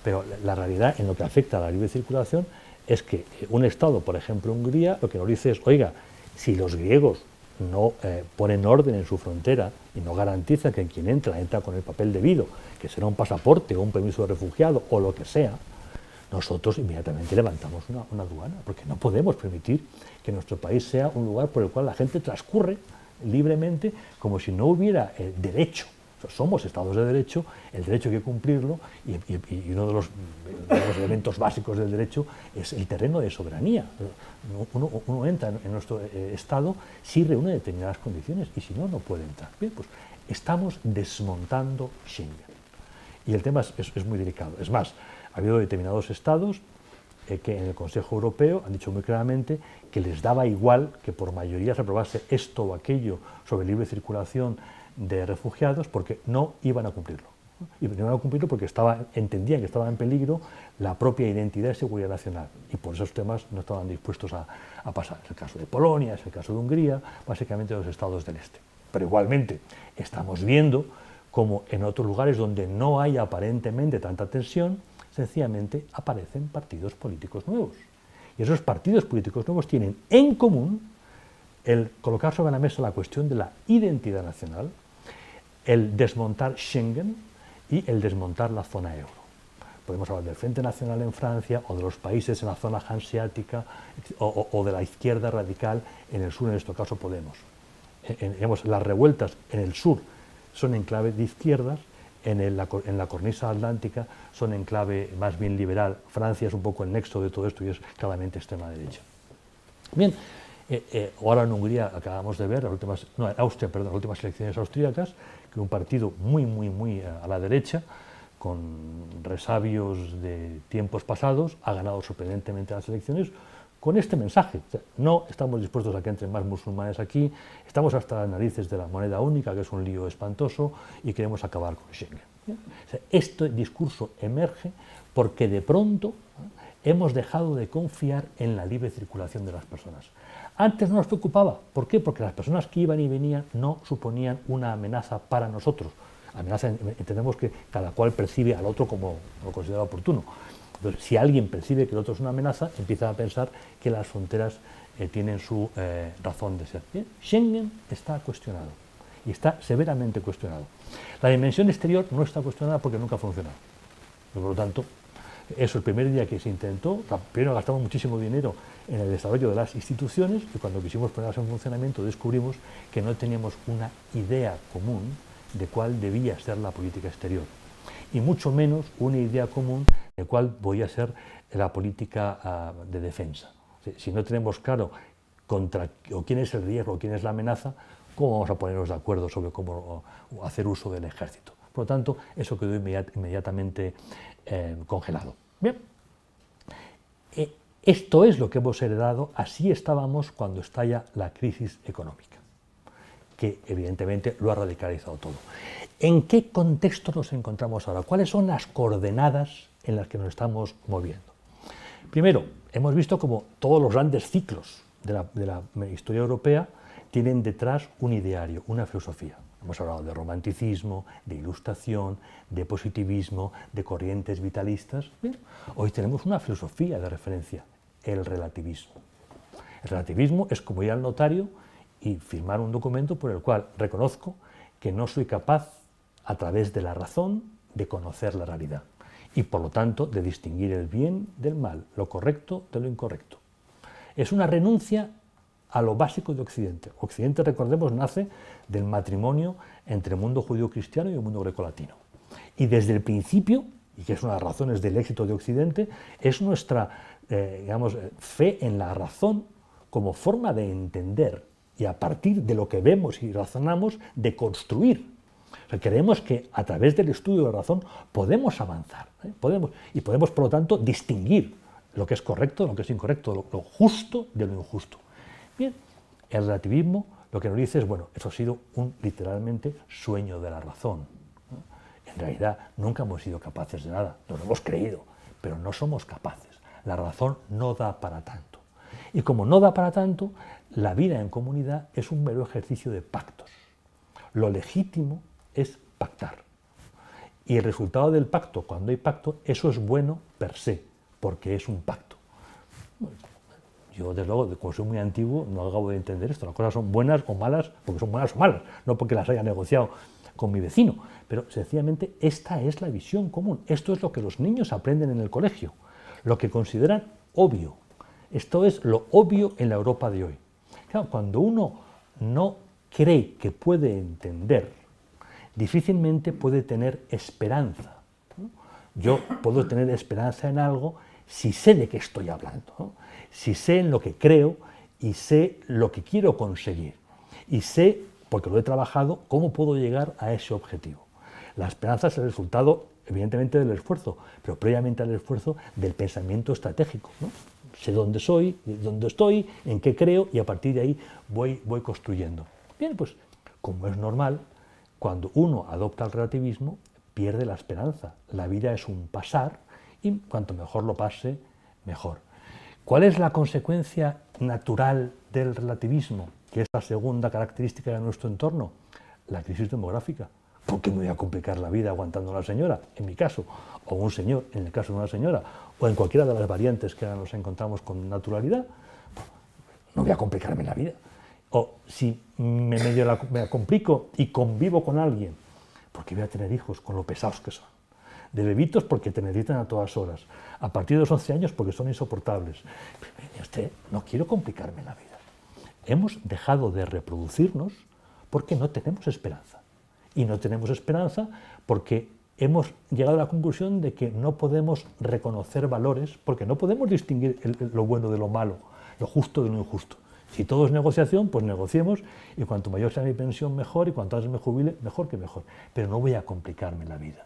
Pero la realidad en lo que afecta a la libre circulación es que un Estado, por ejemplo Hungría, lo que nos dice es, oiga, si los griegos no eh, ponen orden en su frontera y no garantizan que quien entra entra con el papel debido, que será un pasaporte o un permiso de refugiado o lo que sea, nosotros inmediatamente levantamos una, aduana, porque no podemos permitir que nuestro país sea un lugar por el cual la gente transcurre libremente como si no hubiera el eh, derecho somos estados de derecho, el derecho hay que cumplirlo y, uno de los, elementos básicos del derecho es el terreno de soberanía. Uno, entra en nuestro eh, estado si reúne determinadas condiciones y si no, no puede entrar. Bien, pues estamos desmontando Schengen. Y el tema es, muy delicado. Es más, ha habido determinados estados eh, que en el Consejo Europeo han dicho muy claramente que les daba igual que por mayoría se aprobase esto o aquello sobre libre circulación de refugiados porque no iban a cumplirlo. Y no iban a cumplirlo porque entendían que estaba en peligro la propia identidad y seguridad nacional. Y por esos temas no estaban dispuestos a, pasar. Es el caso de Polonia, es el caso de Hungría, básicamente los estados del este. Pero igualmente estamos viendo como en otros lugares donde no hay aparentemente tanta tensión, sencillamente aparecen partidos políticos nuevos. Y esos partidos políticos nuevos tienen en común el colocar sobre la mesa la cuestión de la identidad nacional, el desmontar Schengen y el desmontar la zona euro. Podemos hablar del Frente Nacional en Francia o de los países en la zona hanseática o, de la izquierda radical en el sur, en este caso Podemos. las revueltas en el sur son en clave de izquierdas, en, el, en, la, cornisa atlántica son en clave más bien liberal. Francia es un poco el nexo de todo esto y es claramente extrema derecha. Bien, eh, eh ahora en Hungría acabamos de ver, las últimas, no, en Austria, perdón, las últimas elecciones austríacas, que un partido muy, muy, muy eh, a la derecha, con resabios de tiempos pasados, ha ganado sorprendentemente las elecciones con este mensaje. no estamos dispuestos a que entren más musulmanes aquí, estamos hasta las narices de la moneda única, que es un lío espantoso, y queremos acabar con Schengen. este discurso emerge porque de pronto hemos dejado de confiar en la libre circulación de las personas. Antes no nos preocupaba. ¿Por qué? Porque las personas que iban y venían no suponían una amenaza para nosotros. Amenaza, entendemos que cada cual percibe al otro como lo considera oportuno. Entonces, si alguien percibe que el otro es una amenaza, empieza a pensar que las fronteras eh, tienen su eh, razón de ser. Schengen está cuestionado y está severamente cuestionado. La dimensión exterior no está cuestionada porque nunca ha funcionado. Por lo tanto, eso el primer día que se intentó, primero gastamos muchísimo dinero en el desarrollo de las instituciones y cuando quisimos ponerlas en funcionamiento descubrimos que no teníamos una idea común de cuál debía ser la política exterior y mucho menos una idea común de cuál a ser la política ah, de defensa. Si no tenemos claro contra o quién es el riesgo, o quién es la amenaza, ¿cómo vamos a ponernos de acuerdo sobre cómo hacer uso del ejército? Por lo tanto, eso quedó inmediatamente eh, congelado. Bien. Esto es lo que hemos heredado, así estábamos cuando estalla la crisis económica, que evidentemente lo ha radicalizado todo. ¿En qué contexto nos encontramos ahora? ¿Cuáles son las coordenadas en las que nos estamos moviendo? Primero, hemos visto como todos los grandes ciclos de la, historia europea tienen detrás un ideario, una filosofía. Hemos hablado de romanticismo, de ilustración, de positivismo, de corrientes vitalistas. hoy tenemos una filosofía de referencia el relativismo. El relativismo es como ir al notario y firmar un documento por el cual reconozco que no soy capaz, a través de la razón, de conocer la realidad y, por lo tanto, de distinguir el bien del mal, lo correcto de lo incorrecto. Es una renuncia a lo básico de Occidente. Occidente, recordemos, nace del matrimonio entre el mundo judío-cristiano y el mundo grecolatino. Y desde el principio y que es una de las razones del éxito de Occidente, es nuestra eh, fe en la razón como forma de entender y a partir de lo que vemos y razonamos, de construir. creemos que a través del estudio de la razón podemos avanzar ¿eh? y podemos, por lo tanto, distinguir lo que es correcto, lo que es incorrecto, lo, justo de lo injusto. Bien, el relativismo lo que nos dice es, bueno, eso ha sido un literalmente sueño de la razón. En realidad nunca hemos sido capaces de nada, no lo hemos creído, pero no somos capaces. La razón no da para tanto. Y como no da para tanto, la vida en comunidad es un mero ejercicio de pactos. Lo legítimo es pactar. Y el resultado del pacto, cuando hay pacto, eso es bueno per se, porque es un pacto. Yo, desde luego, como soy muy antiguo, no acabo de entender esto. Las cosas son buenas o malas porque son buenas o malas, no porque las haya negociado con mi vecino, pero sencillamente esta es la visión común, esto es lo que los niños aprenden en el colegio, lo que consideran obvio, esto es lo obvio en la Europa de hoy. cuando uno no cree que puede entender, difícilmente puede tener esperanza. Yo puedo tener esperanza en algo si sé de qué estoy hablando, si sé en lo que creo y sé lo que quiero conseguir y sé porque lo he trabajado, ¿cómo puedo llegar a ese objetivo? La esperanza es el resultado, evidentemente, del esfuerzo, pero previamente al esfuerzo del pensamiento estratégico. Sé dónde soy, dónde estoy, en qué creo y a partir de ahí voy, voy construyendo. Bien, pues como es normal, cuando uno adopta el relativismo, pierde la esperanza. La vida es un pasar y cuanto mejor lo pase, mejor. ¿Cuál es la consecuencia natural del relativismo? que es la segunda característica de nuestro entorno, la crisis demográfica. ¿Por qué me voy a complicar la vida aguantando a una señora, en mi caso, o un señor, en el caso de una señora, o en cualquiera de las variantes que ahora nos encontramos con naturalidad? No voy a complicarme la vida. O si me, medio la, me complico y convivo con alguien, porque voy a tener hijos con lo pesados que son de bebitos porque te necesitan a todas horas, a partir de los 11 años porque son insoportables. Pero, usted, no quiero complicarme la vida hemos dejado de reproducirnos porque no tenemos esperanza. Y no tenemos esperanza porque hemos llegado a la conclusión de que no podemos reconocer valores, porque no podemos distinguir lo bueno de lo malo, lo justo de lo injusto. Si todo es negociación, pues negociemos y cuanto mayor sea mi pensión, mejor, y cuanto antes me jubile, mejor que mejor. Pero no voy a complicarme la vida.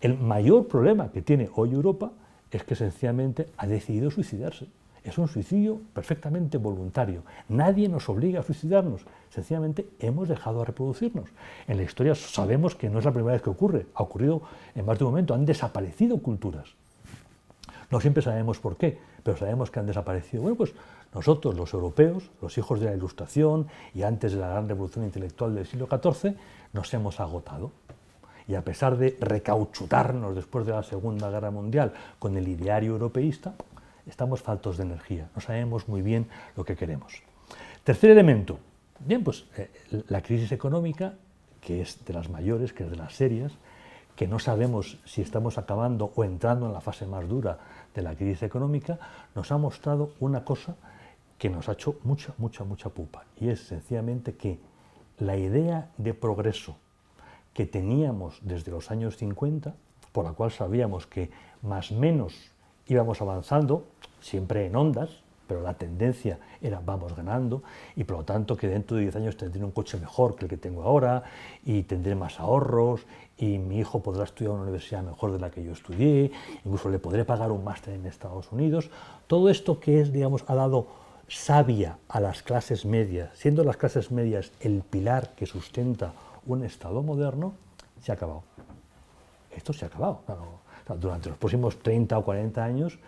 El mayor problema que tiene hoy Europa es que sencillamente ha decidido suicidarse es un suicidio perfectamente voluntario. Nadie nos obliga a suicidarnos, sencillamente hemos dejado de reproducirnos. En la historia sabemos que no es la primera vez que ocurre, ha ocurrido en más de un momento, han desaparecido culturas. No siempre sabemos por qué, pero sabemos que han desaparecido. Bueno, pues nosotros, los europeos, los hijos de la Ilustración y antes de la gran revolución intelectual del siglo XIV, nos hemos agotado. Y a pesar de recauchutarnos después de la Segunda Guerra Mundial con el ideario europeísta, estamos faltos de energía, no sabemos muy bien lo que queremos. Tercer elemento, bien, pues eh, la crisis económica, que es de las mayores, que es de las serias, que no sabemos si estamos acabando o entrando en la fase más dura de la crisis económica, nos ha mostrado una cosa que nos ha hecho mucha, mucha, mucha pupa, y es sencillamente que la idea de progreso que teníamos desde los años 50, por la cual sabíamos que más menos íbamos avanzando, siempre en ondas, pero la tendencia era vamos ganando y por lo tanto que dentro de 10 años tendré un coche mejor que el que tengo ahora y tendré más ahorros y mi hijo podrá estudiar una universidad mejor de la que yo estudié, incluso le podré pagar un máster en Estados Unidos. Todo esto que es, digamos, ha dado sabia a las clases medias, siendo las clases medias el pilar que sustenta un Estado moderno, se ha acabado. Esto se ha acabado. durante los próximos 30 o 40 años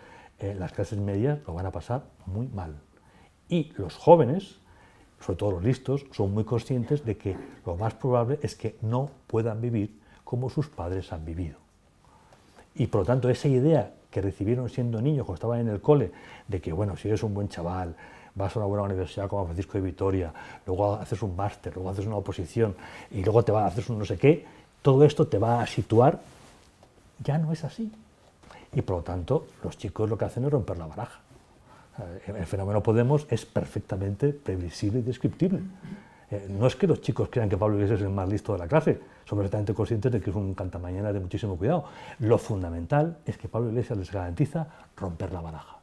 eh, las clases medias lo van a pasar muy mal. Y los jóvenes, sobre todo los listos, son muy conscientes de que lo más probable es que no puedan vivir como sus padres han vivido. Y por lo tanto, esa idea que recibieron siendo niños, cuando estaban en el cole, de que, bueno, si eres un buen chaval, vas a una buena universidad como Francisco de Vitoria, luego haces un máster, luego haces una oposición y luego te vas a hacer un no sé qué, todo esto te va a situar, ya no es así. Y por lo tanto, los chicos lo que hacen es romper la baraja. Eh, el fenómeno Podemos es perfectamente previsible y descriptible. Eh, no es que los chicos crean que Pablo Iglesias es el más listo de la clase, son perfectamente conscientes de que es un cantamañana de muchísimo cuidado. Lo fundamental es que Pablo Iglesias les garantiza romper la baraja.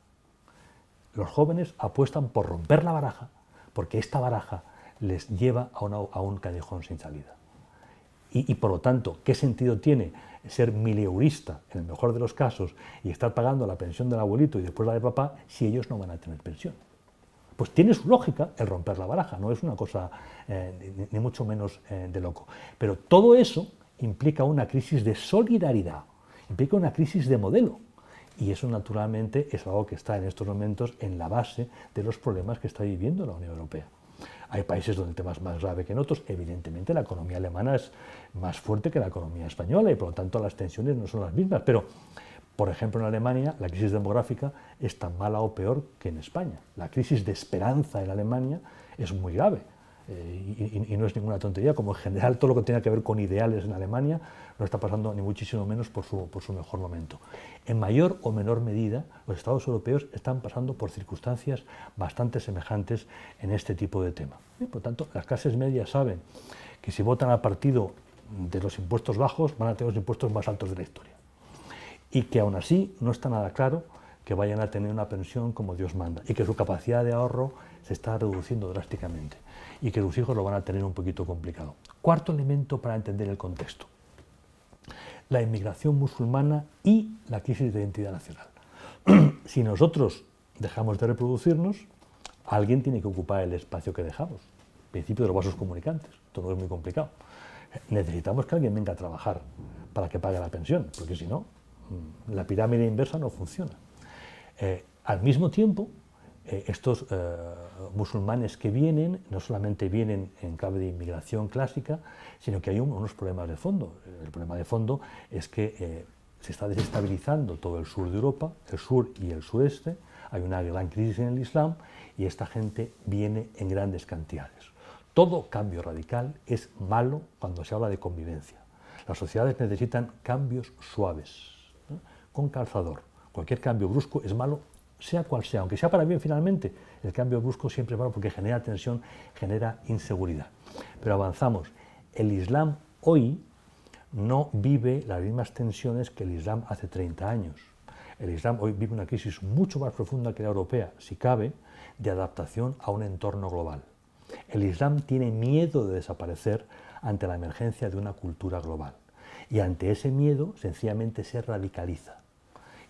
Los jóvenes apuestan por romper la baraja, porque esta baraja les lleva a un callejón sin salida. Y, por lo tanto, ¿qué sentido tiene ser milieurista en el mejor de los casos y estar pagando la pensión del abuelito y después la de papá si ellos no van a tener pensión? Pues tiene su lógica el romper la baraja, no es una cosa eh, ni, mucho menos eh, de loco. Pero todo eso implica una crisis de solidaridad, implica una crisis de modelo. Y eso naturalmente es algo que está en estos momentos en la base de los problemas que está viviendo la Unión Europea. Hay países donde el tema es más grave que en otros. Evidentemente la economía alemana es más fuerte que la economía española y por lo tanto las tensiones no son las mismas. Pero, por ejemplo, en Alemania la crisis demográfica es tan mala o peor que en España. La crisis de esperanza en Alemania es muy grave. Eh, y, no es ninguna tontería, como en general todo lo que tiene que ver con ideales en Alemania no está pasando ni muchísimo menos por su, por su mejor momento en mayor o menor medida, los Estados europeos están pasando por circunstancias bastante semejantes en este tipo de tema. por tanto, las clases medias saben que si votan a partido de los impuestos bajos, van a tener los impuestos más altos de la historia. Y que aún así no está nada claro que vayan a tener una pensión como Dios manda y que su capacidad de ahorro se está reduciendo drásticamente y que sus hijos lo van a tener un poquito complicado. Cuarto elemento para entender el contexto la inmigración musulmana y la crisis de identidad nacional. si nosotros dejamos de reproducirnos, alguien tiene que ocupar el espacio que dejamos. Principio de los vasos comunicantes. todo es muy complicado. Necesitamos que alguien venga a trabajar para que pague la pensión, porque si no, mm, la pirámide inversa no funciona. Eh, al mismo tiempo, eh, estos eh, musulmanes que vienen, no solamente vienen en clave de inmigración clásica, sino que hay unos problemas de fondo. El problema de fondo es que eh, se está desestabilizando todo el sur de Europa, el sur y el sureste, hay una gran crisis en el Islam y esta gente viene en grandes cantidades. Todo cambio radical es malo cuando se habla de convivencia. Las sociedades necesitan cambios suaves, con calzador. Cualquier cambio brusco es malo sea cual sea, aunque sea para bien finalmente, el cambio brusco siempre es porque genera tensión, genera inseguridad. Pero avanzamos. El Islam hoy no vive las mismas tensiones que el Islam hace 30 años. El Islam hoy vive una crisis mucho más profunda que la europea, si cabe, de adaptación a un entorno global. El Islam tiene miedo de desaparecer ante la emergencia de una cultura global. Y ante ese miedo sencillamente se radicaliza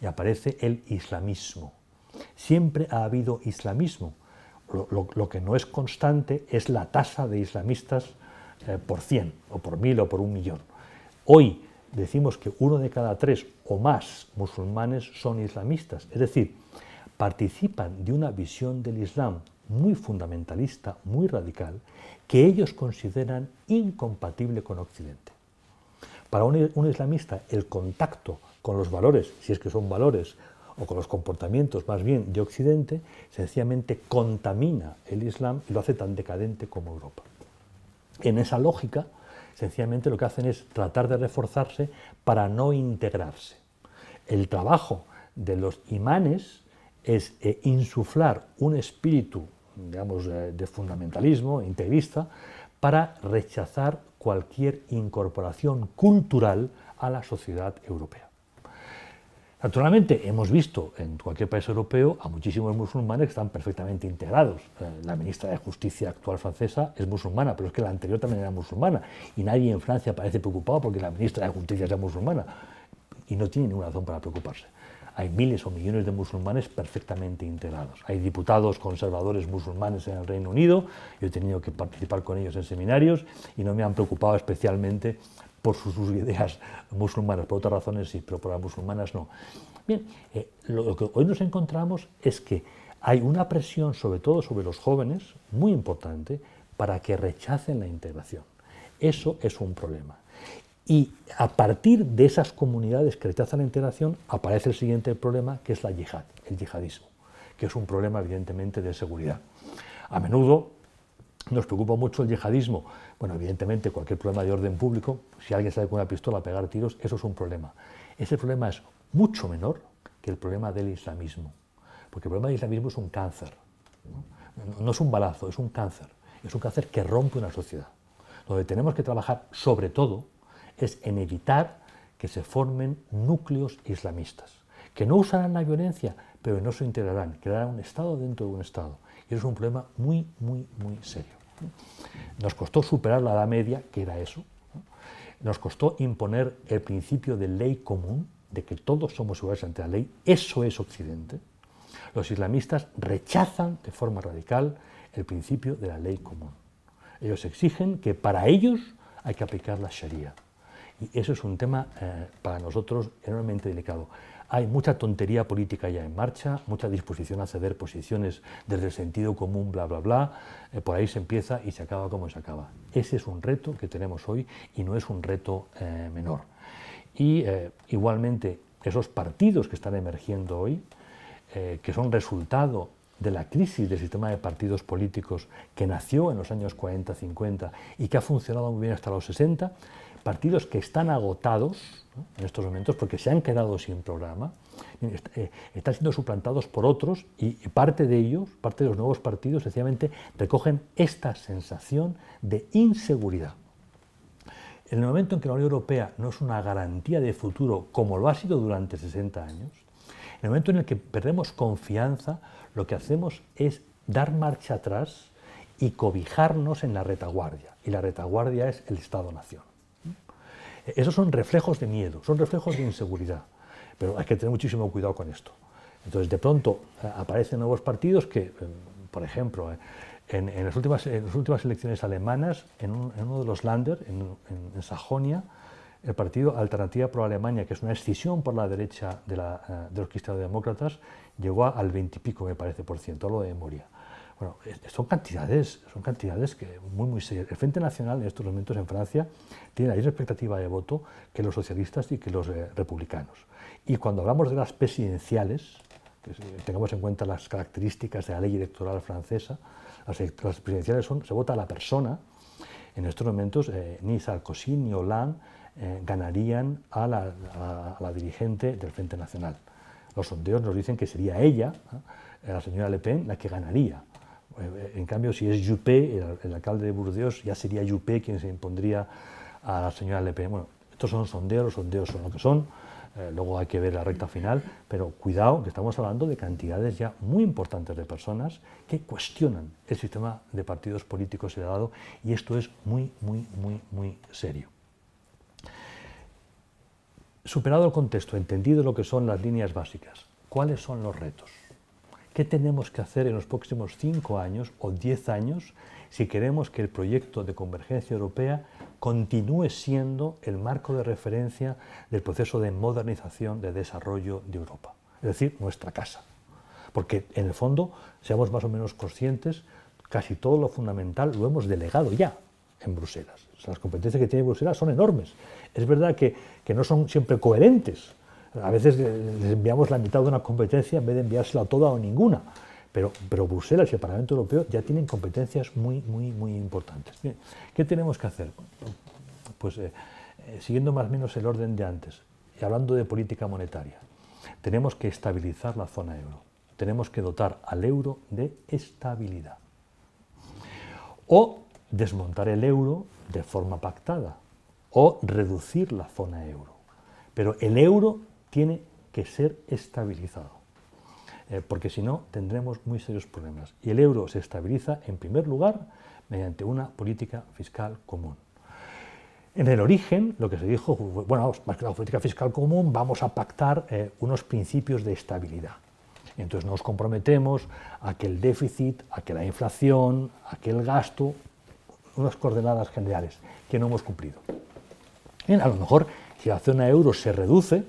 y aparece el islamismo. Siempre ha habido islamismo. Lo, que no es constante es la tasa de islamistas eh, por 100, o por 1.000 o por un millón. Hoy decimos que uno de cada tres o más musulmanes son islamistas, es decir, participan de una visión del Islam muy fundamentalista, muy radical, que ellos consideran incompatible con Occidente. Para un, islamista, el contacto con los valores, si es que son valores, o con los comportamientos más bien de Occidente, sencillamente contamina el Islam y lo hace tan decadente como Europa. En esa lógica, sencillamente lo que hacen es tratar de reforzarse para no integrarse. El trabajo de los imanes es eh, insuflar un espíritu, digamos, eh, de fundamentalismo, integrista, para rechazar cualquier incorporación cultural a la sociedad europea. Naturalmente, hemos visto en cualquier país europeo a muchísimos musulmanes que están perfectamente integrados. Eh, la ministra de Justicia actual francesa es musulmana, pero es que la anterior también era musulmana. Y nadie en Francia parece preocupado porque la ministra de Justicia sea musulmana. Y no tiene ninguna razón para preocuparse. Hay miles o millones de musulmanes perfectamente integrados. Hay diputados conservadores musulmanes en el Reino Unido. Yo he tenido que participar con ellos en seminarios y no me han preocupado especialmente por sus, ideas musulmanas, por otras razones sí, pero por las musulmanas no. Bien, eh, lo que hoy nos encontramos es que hay una presión, sobre todo sobre los jóvenes, muy importante, para que rechacen la integración. Eso es un problema. Y a partir de esas comunidades que rechazan la integración aparece el siguiente problema, que es la yihad, el yihadismo, que es un problema evidentemente de seguridad. A menudo nos preocupa mucho el yihadismo. Bueno, evidentemente cualquier problema de orden público, si alguien sale con una pistola a pegar tiros, eso es un problema. Ese problema es mucho menor que el problema del islamismo, porque el problema del islamismo es un cáncer, no, es un balazo, es un cáncer, es un cáncer que rompe una sociedad. Lo que tenemos que trabajar sobre todo es en evitar que se formen núcleos islamistas, que no usarán la violencia, pero no se integrarán, crearán un Estado dentro de un Estado. Y eso es un problema muy, muy, muy serio. Nos costó superar la Edad Media, que era eso. Nos costó imponer el principio de ley común, de que todos somos iguales ante la ley. Eso es Occidente. Los islamistas rechazan de forma radical el principio de la ley común. Ellos exigen que para ellos hay que aplicar la Sharia. Y eso es un tema eh, para nosotros enormemente delicado. Hay mucha tontería política ya en marcha, mucha disposición a ceder posiciones desde el sentido común, bla, bla, bla. Eh, por ahí se empieza y se acaba como se acaba. Ese es un reto que tenemos hoy y no es un reto eh, menor. Y eh, igualmente esos partidos que están emergiendo hoy, que son resultado de la crisis del sistema de partidos políticos que nació en los años 40-50 y que ha funcionado muy bien hasta los 60, partidos que están agotados en estos momentos porque se han quedado sin programa, eh, están siendo suplantados por otros y parte de ellos, parte de los nuevos partidos, sencillamente recogen esta sensación de inseguridad. En el momento en que la Unión Europea no es una garantía de futuro como lo ha sido durante 60 años, en el momento en el que perdemos confianza, lo que hacemos es dar marcha atrás y cobijarnos en la retaguardia. Y la retaguardia es el Estado-Nación. Esos son reflejos de miedo, son reflejos de inseguridad. Pero hay que tener muchísimo cuidado con esto. Entonces, de pronto eh, aparecen nuevos partidos que, eh, por ejemplo, eh, en, las, últimas, elecciones alemanas, en, uno de los Länder, en, Sajonia, el partido Alternativa Pro Alemania, que es una escisión por la derecha de, los cristianos demócratas, llegó al 20 y pico, me parece, por ciento, lo de Moria. Bueno, son cantidades, son cantidades que muy, muy serias. El Frente Nacional en estos momentos en Francia tiene la misma expectativa de voto que los socialistas y que los eh, republicanos. Y cuando hablamos de las presidenciales, que eh, tengamos en cuenta las características de la ley electoral francesa, las, presidenciales son, se vota a la persona. En estos momentos eh, ni Sarkozy ni Hollande ganarían a la, a la, dirigente del Frente Nacional. Los sondeos nos dicen que sería ella, la señora Le Pen, la que ganaría. Eh, en cambio, si es Juppé, el, alcalde de Burdeos, ya sería Juppé quien se impondría a la señora Le Pen. Bueno, estos son sondeos, los sondeos son lo que son, eh, luego hay que ver la recta final, pero cuidado, que estamos hablando de cantidades ya muy importantes de personas que cuestionan el sistema de partidos políticos dado y esto es muy, muy, muy, muy serio. Superado el contexto, entendido lo que son las líneas básicas, ¿cuáles son los retos? ¿Qué tenemos que hacer en los próximos cinco años o diez años si queremos que el proyecto de convergencia europea continúe siendo el marco de referencia del proceso de modernización, de desarrollo de Europa? Es decir, nuestra casa. Porque en el fondo, seamos más o menos conscientes, casi todo lo fundamental lo hemos delegado ya en Bruselas. las competencias que tiene Bruselas son enormes. Es verdad que, que no son siempre coherentes a veces eh, les enviamos la mitad de una competencia en vez de enviársela toda o ninguna. Pero, Bruselas y el Parlamento Europeo ya tienen competencias muy, muy, muy importantes. ¿Qué tenemos que hacer? Pues eh, eh, siguiendo más o menos el orden de antes, y hablando de política monetaria, tenemos que estabilizar la zona euro. Tenemos que dotar al euro de estabilidad. O desmontar el euro de forma pactada o reducir la zona euro. Pero el euro tiene que ser estabilizado, eh, porque si no tendremos muy serios problemas. Y el euro se estabiliza, en primer lugar, mediante una política fiscal común. En el origen, lo que se dijo, bueno, más que la política fiscal común, vamos a pactar eh, unos principios de estabilidad. Entonces nos comprometemos a que el déficit, a que la inflación, a que el gasto, unas coordenadas generales que no hemos cumplido. a lo mejor si la zona euro se reduce,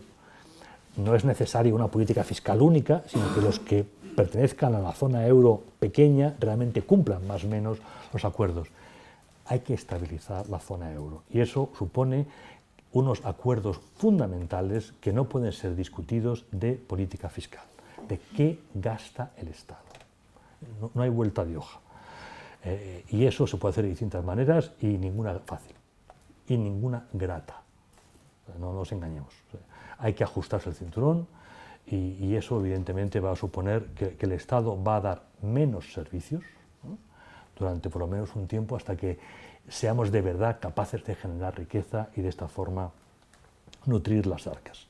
no es necesaria una política fiscal única, sino que los que pertenezcan a la zona euro pequeña realmente cumplan más o menos los acuerdos. Hay que estabilizar la zona euro y eso supone unos acuerdos fundamentales que no pueden ser discutidos de política fiscal, de qué gasta el Estado. No, hay vuelta de hoja. Eh, y eso se puede hacer de distintas maneras y ninguna fácil, y ninguna grata. No nos engañemos hay que ajustarse el cinturón y, eso evidentemente va a suponer que, el Estado va a dar menos servicios durante por lo menos un tiempo hasta que seamos de verdad capaces de generar riqueza y de esta forma nutrir las arcas.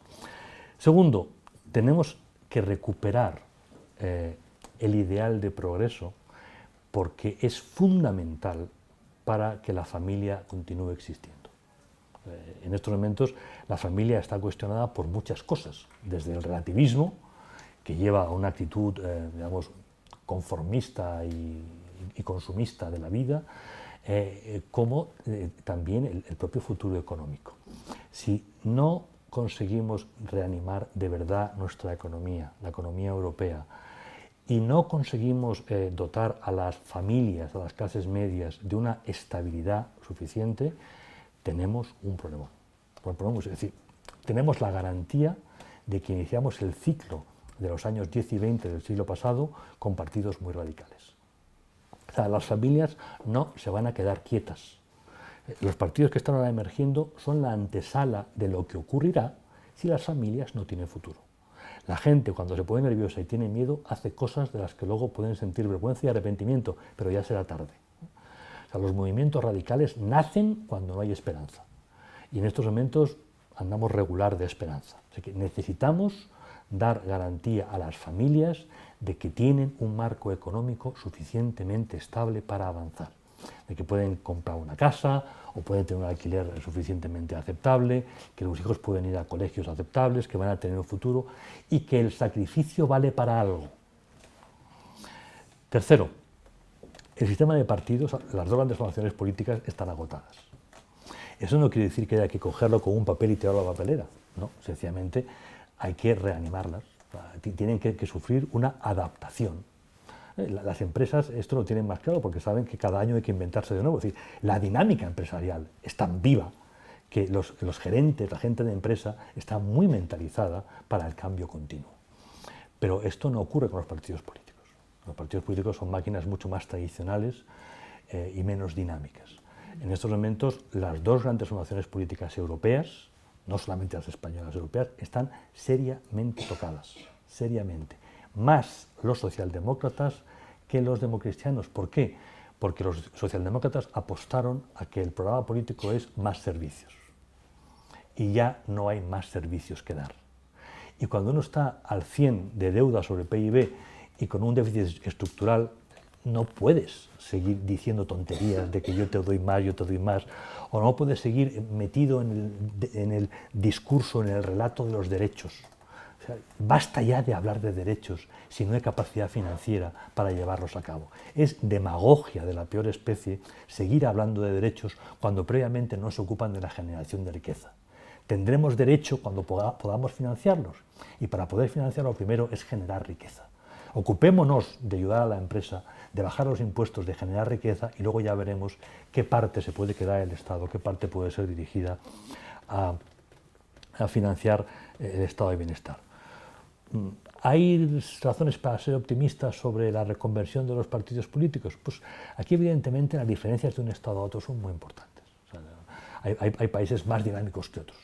Segundo, tenemos que recuperar eh, el ideal de progreso porque es fundamental para que la familia continúe existiendo. Eh, en estos momentos la familia está cuestionada por muchas cosas, desde el relativismo, que lleva a una actitud, eh, digamos, conformista y, consumista de la vida, eh, como también el, propio futuro económico. Si no conseguimos reanimar de verdad nuestra economía, la economía europea, y no conseguimos dotar a las familias, a las clases medias, de una estabilidad suficiente, tenemos un problema. Es decir, tenemos la garantía de que iniciamos el ciclo de los años 10 y 20 del siglo pasado con partidos muy radicales. O las familias no se van a quedar quietas. Los partidos que están ahora emergiendo son la antesala de lo que ocurrirá si las familias no tienen futuro. La gente cuando se pone nerviosa y tiene miedo hace cosas de las que luego pueden sentir vergüenza y arrepentimiento, pero ya será tarde los movimientos radicales nacen cuando no hay esperanza. Y en estos momentos andamos regular de esperanza. que necesitamos dar garantía a las familias de que tienen un marco económico suficientemente estable para avanzar, de que pueden comprar una casa o pueden tener un alquiler suficientemente aceptable, que los hijos pueden ir a colegios aceptables, que van a tener un futuro y que el sacrificio vale para algo. Tercero, el sistema de partidos, las dos grandes formaciones políticas están agotadas. Eso no quiere decir que haya que cogerlo con un papel y tirarlo a la papelera, no, sencillamente hay que reanimarlas, tienen que, sufrir una adaptación. Eh, las empresas esto lo tienen más claro porque saben que cada año hay que inventarse de nuevo. Es decir, la dinámica empresarial es tan viva que los, los gerentes, la gente de empresa está muy mentalizada para el cambio continuo. Pero esto no ocurre con los partidos políticos. Los partidos políticos son máquinas mucho más tradicionales eh, y menos dinámicas. En estos momentos, las dos grandes formaciones políticas europeas, no solamente las españolas europeas, están seriamente tocadas, seriamente. Más los socialdemócratas que los democristianos. ¿Por qué? Porque los socialdemócratas apostaron a que el programa político es más servicios. Y ya no hay más servicios que dar. Y cuando uno está al 100 de deuda sobre PIB y con un déficit estructural no puedes seguir diciendo tonterías de que yo te doy más, yo te doy más, o no puedes seguir metido en el, discurso, en el relato de los derechos. basta ya de hablar de derechos si no hay capacidad financiera para llevarlos a cabo. Es demagogia de la peor especie seguir hablando de derechos cuando previamente no se ocupan de la generación de riqueza. Tendremos derecho cuando podamos financiarlos y para poder financiarlo primero es generar riqueza. Ocupémonos de ayudar a la empresa, de bajar los impuestos, de generar riqueza y luego ya veremos qué parte se puede quedar el Estado, qué parte puede ser dirigida a, financiar eh, el estado de bienestar. Mm, ¿Hay razones para ser optimistas sobre la reconversión de los partidos políticos? Pues aquí evidentemente las diferencias de un Estado a otro son muy importantes. hay países más dinámicos que otros.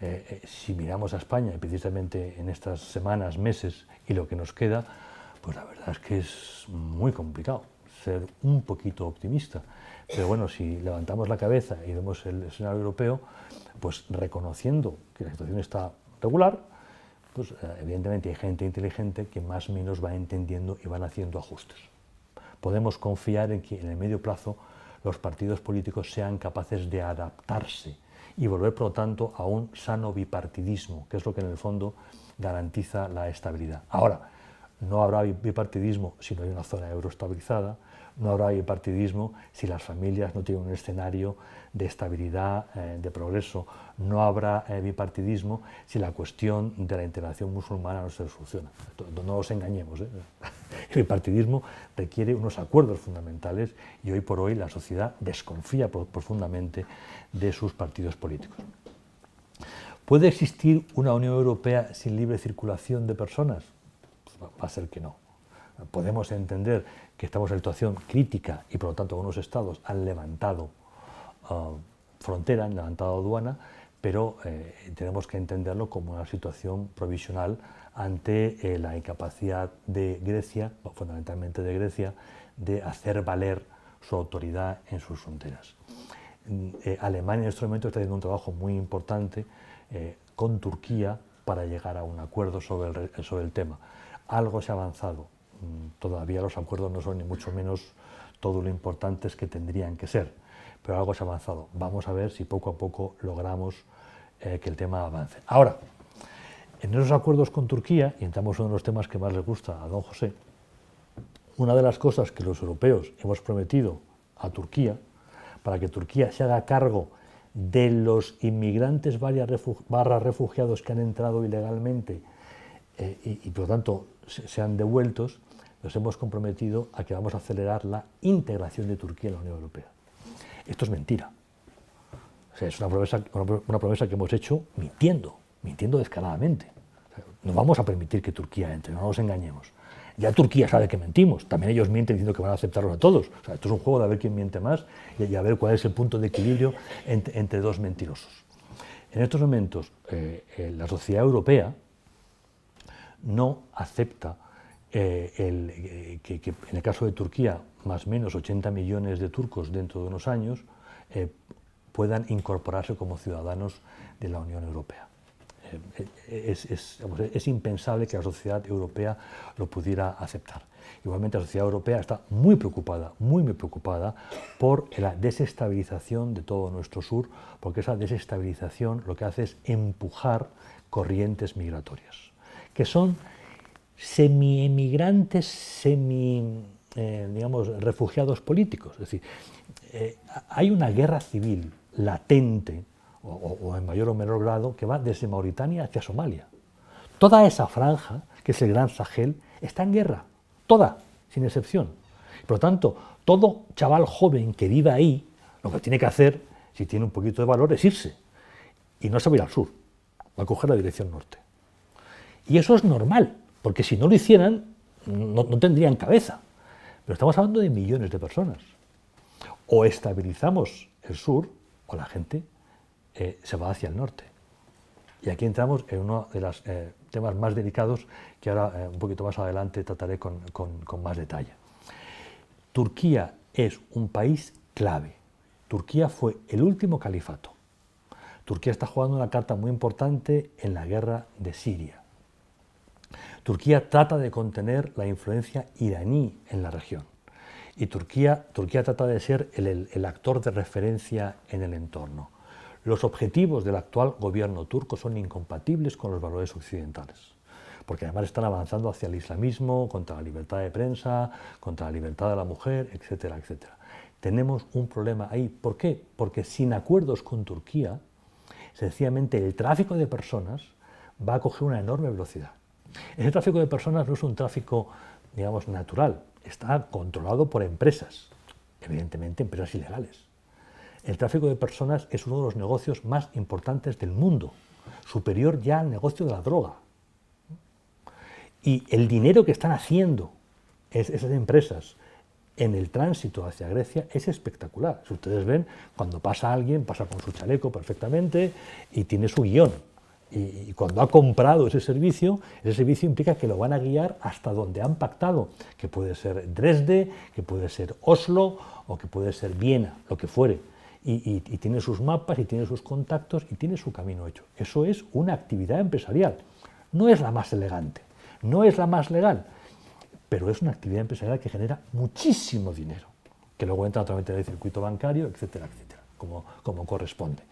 Eh, eh, si miramos a España, precisamente en estas semanas, meses y lo que nos queda, pues la verdad es que es muy complicado ser un poquito optimista. Pero bueno, si levantamos la cabeza y vemos el escenario europeo, pues reconociendo que la situación está regular, pues eh, evidentemente hay gente inteligente que más o menos va entendiendo y van haciendo ajustes. Podemos confiar en que en el medio plazo los partidos políticos sean capaces de adaptarse y volver, por lo tanto, a un sano bipartidismo, que es lo que en el fondo garantiza la estabilidad. Ahora, no habrá bipartidismo si no hay una zona euroestabilizada, no habrá bipartidismo si las familias no tienen un escenario de estabilidad, eh, de progreso, no habrá eh, bipartidismo si la cuestión de la integración musulmana no se soluciona. No nos engañemos. ¿eh? El bipartidismo requiere unos acuerdos fundamentales y hoy por hoy la sociedad desconfía profundamente de sus partidos políticos. ¿Puede existir una Unión Europea sin libre circulación de personas? Pues va a ser que no. Podemos entender que estamos en situación crítica y por lo tanto algunos estados han levantado ah, frontera, han levantado aduana, pero eh, tenemos que entenderlo como una situación provisional ante eh, la incapacidad de Grecia, fundamentalmente de Grecia, de hacer valer su autoridad en sus fronteras. Mm, eh, Alemania en este momento está haciendo un trabajo muy importante con Turquía para llegar a un acuerdo sobre el tema. Algo se ha avanzado, todavía los acuerdos no son ni mucho menos todo lo importantes que tendrían que ser, pero algo se ha avanzado. Vamos a ver si poco a poco logramos eh, que el tema avance. Ahora, en esos acuerdos con Turquía, y entramos en uno de los temas que más le gusta a don José, una de las cosas que los europeos hemos prometido a Turquía, para que Turquía se haga cargo de los inmigrantes barra refugiados que han entrado ilegalmente eh, y, por lo tanto sean devueltos, nos hemos comprometido a que vamos a acelerar la integración de Turquía en la Unión Europea. Esto es mentira. es una promesa, una, promesa que hemos hecho mintiendo, mintiendo descaradamente. no vamos a permitir que Turquía entre, no nos engañemos. Ya Turquía sabe que mentimos, también ellos mienten diciendo que van a aceptarlos a todos. esto es un juego de a ver quién miente más y, a ver cuál es el punto de equilibrio entre, entre dos mentirosos. En estos momentos, eh, eh, la sociedad europea, no acepta eh, eh, que, en el caso de Turquía más o menos 80 millones de turcos dentro de unos años eh, puedan incorporarse como ciudadanos de la Unión Europea. Es, es, impensable que la sociedad europea lo pudiera aceptar. Igualmente la sociedad europea está muy preocupada, muy, muy preocupada por la desestabilización de todo nuestro sur, porque esa desestabilización lo que hace es empujar corrientes migratorias que son semi-emigrantes, semi, eh, digamos, refugiados políticos. Es decir, eh, hay una guerra civil latente, o, o, en mayor o menor grado, que va desde Mauritania hacia Somalia. Toda esa franja, que es el Gran Sahel, está en guerra, toda, sin excepción. Por lo tanto, todo chaval joven que viva ahí, lo que tiene que hacer, si tiene un poquito de valor, es irse. Y no se va a ir al sur, va a coger la dirección norte. Y eso es normal, porque si no lo hicieran, no, tendrían cabeza. Pero estamos hablando de millones de personas. O estabilizamos el sur, o la gente eh, se va hacia el norte. Y aquí entramos en uno de los eh, temas más delicados que ahora, eh, un poquito más adelante, trataré con más detalle. Turquía es un país clave. Turquía fue el último califato. Turquía está jugando una carta muy importante en la guerra de Siria. Turquía trata de contener la influencia iraní en la región y Turquía, Turquía trata de ser el, actor de referencia en el entorno. Los objetivos del actual gobierno turco son incompatibles con los valores occidentales porque además están avanzando hacia el islamismo, contra la libertad de prensa, contra la libertad de la mujer, etcétera, etcétera. Tenemos un problema ahí. ¿Por qué? Porque sin acuerdos con Turquía, sencillamente el tráfico de personas va a coger una enorme velocidad. Ese tráfico de personas no es un tráfico, digamos, natural, está controlado por empresas, evidentemente empresas ilegales. El tráfico de personas es uno de los negocios más importantes del mundo, superior ya al negocio de la droga. Y el dinero que están haciendo esas empresas en el tránsito hacia Grecia es espectacular. Si ustedes ven, cuando pasa alguien, pasa con su chaleco perfectamente y tiene su guión. Y, cuando ha comprado ese servicio, ese servicio implica que lo van a guiar hasta donde han pactado, que puede ser Dresde, que puede ser Oslo o que puede ser Viena, lo que fuere. Y, tiene sus mapas y tiene sus contactos y tiene su camino hecho. Eso es una actividad empresarial. No es la más elegante, no es la más legal, pero es una actividad empresarial que genera muchísimo dinero, que luego entra a través del circuito bancario, etcétera, etcétera, como, como corresponde.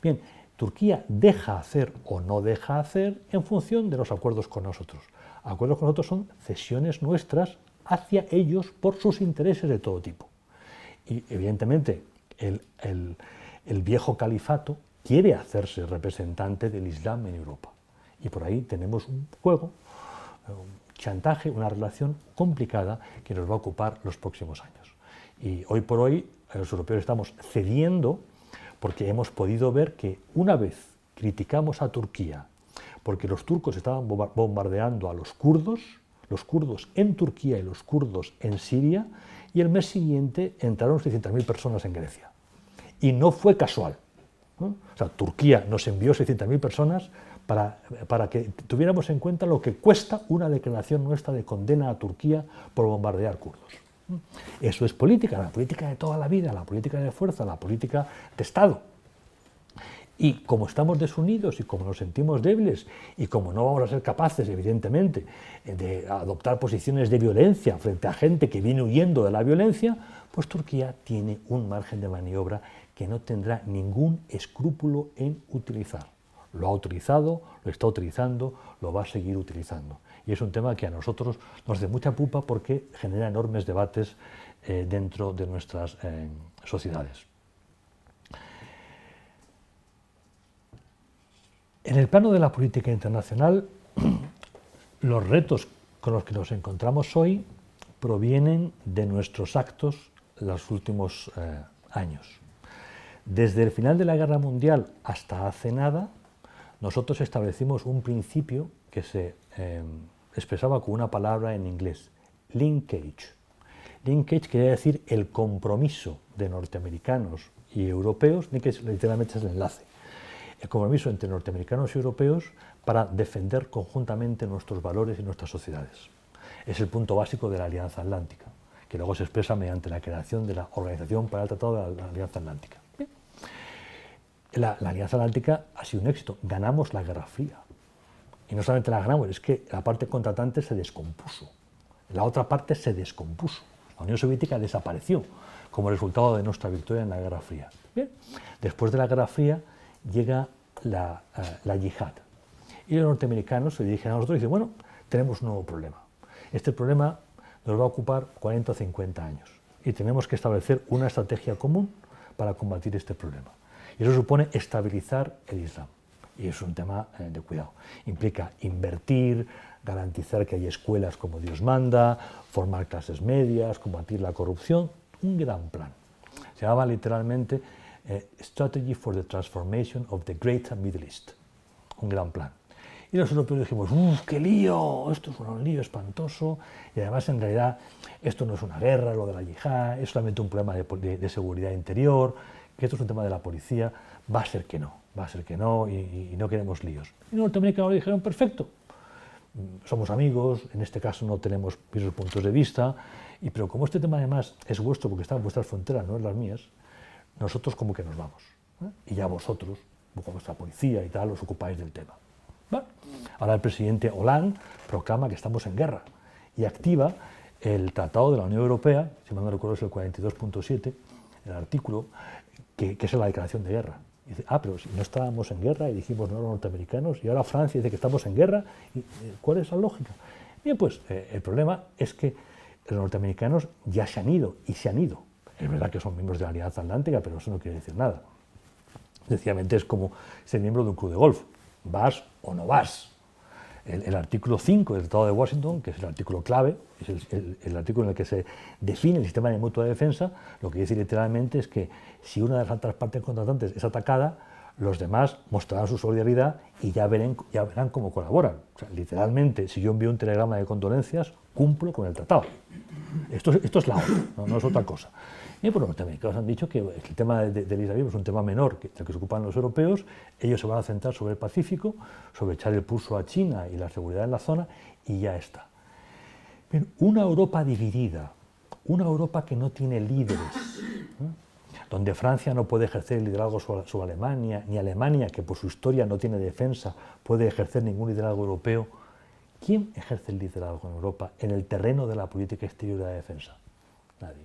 Bien, Turquía deja hacer o no deja hacer en función de los acuerdos con nosotros. Acuerdos con nosotros son cesiones nuestras hacia ellos por sus intereses de todo tipo. Y evidentemente el, viejo califato quiere hacerse representante del Islam en Europa. Y por ahí tenemos un juego, un chantaje, una relación complicada que nos va a ocupar los próximos años. Y hoy por hoy los europeos estamos cediendo porque hemos podido ver que una vez criticamos a Turquía porque los turcos estaban bombardeando a los kurdos, los kurdos en Turquía y los kurdos en Siria, y el mes siguiente entraron 600.000 personas en Grecia. Y no fue casual. sea, Turquía nos envió 600.000 personas para, para, que tuviéramos en cuenta lo que cuesta una declaración nuestra de condena a Turquía por bombardear kurdos. Eso es política, la política de toda la vida, la política de fuerza, la política de Estado. Y como estamos desunidos y como nos sentimos débiles y como no vamos a ser capaces, evidentemente, de adoptar posiciones de violencia frente a gente que viene huyendo de la violencia, pues Turquía tiene un margen de maniobra que no tendrá ningún escrúpulo en utilizar lo ha utilizado, lo está utilizando, lo va a seguir utilizando. Y es un tema que a nosotros nos de mucha pupa porque genera enormes debates eh, dentro de nuestras eh, sociedades. En el plano de la política internacional, los retos con los que nos encontramos hoy provienen de nuestros actos los últimos eh, años. Desde el final de la Guerra Mundial hasta hace nada, nosotros establecimos un principio que se em, expresaba con una palabra en inglés, linkage. Linkage quería decir el compromiso de norteamericanos y europeos, linkage literalmente es el enlace, el compromiso entre norteamericanos y europeos para defender conjuntamente nuestros valores y nuestras sociedades. Es el punto básico de la Alianza Atlántica, que luego se expresa mediante la creación de la Organización para el Tratado de la Alianza Atlántica la, Alianza Atlántica ha sido un éxito. Ganamos la Guerra Fría. Y no solamente la ganamos, es que la parte contratante se descompuso. La otra parte se descompuso. La Unión Soviética desapareció como resultado de nuestra victoria en la Guerra Fría. Después de la Guerra Fría llega la, eh, la yihad. Y los norteamericanos se dirigen a nosotros y dicen, bueno, tenemos un nuevo problema. Este problema nos va a ocupar 40 o 50 años y tenemos que establecer una estrategia común para combatir este problema. Y eso supone estabilizar el Islam. Y es un tema eh, de cuidado. Implica invertir, garantizar que hay escuelas como Dios manda, formar clases medias, combatir la corrupción. Un gran plan. Se llamaba literalmente eh, Strategy for the Transformation of the Greater Middle East. Un gran plan. Y nosotros pues, dijimos, ¡Uf, qué lío! Esto es un lío espantoso. Y además, en realidad, esto no es una guerra, lo de la yihad, es solamente un problema de seguridad interior que esto es un tema de la policía, va a ser que no, va a ser que no y, no queremos líos. Y en Norteamérica dijeron, perfecto, mm, somos amigos, en este caso no tenemos mismos puntos de vista, y, pero como este tema además es vuestro, porque está en vuestras fronteras, no en las mías, nosotros como que nos vamos. ¿eh? Y ya vosotros, con vuestra policía y tal, os ocupáis del tema. Ahora el presidente Hollande proclama que estamos en guerra y activa el Tratado de la Unión Europea, si me recuerdo es el 42.7, el artículo, que, es la declaración de guerra. dice, ah, pero si no estábamos en guerra y dijimos no a los norteamericanos, y ahora Francia dice que estamos en guerra, eh, ¿cuál es la lógica? Bien, pues eh, el problema es que los norteamericanos ya se han ido, y se han ido. Es verdad que son miembros de la Alianza Atlántica, pero eso no quiere decir nada. Sencillamente es como ser miembro de un club de golf. Vas o no vas el, artículo 5 del Tratado de Washington, que es el artículo clave, es el, artículo en el que se define el sistema de mutua defensa, lo que dice literalmente es que si una de las otras partes contratantes es atacada, los demás mostrarán su solidaridad y ya, verán, ya verán cómo colaboran. literalmente, si yo envío un telegrama de condolencias, cumplo con el tratado. Esto, esto es la hora, no, es otra cosa. Y por los norteamericanos han dicho que el tema del de, de es un tema menor que el que se ocupan los europeos, ellos se van a centrar sobre el Pacífico, sobre echar el pulso a China y la seguridad en la zona, y ya está. una Europa dividida, una Europa que no tiene líderes, ¿eh? donde Francia no puede ejercer el liderazgo sobre Alemania, ni Alemania, que por su historia no tiene defensa, puede ejercer ningún liderazgo europeo, ¿quién ejerce el liderazgo en Europa en el terreno de la política exterior y de la defensa? Nadie.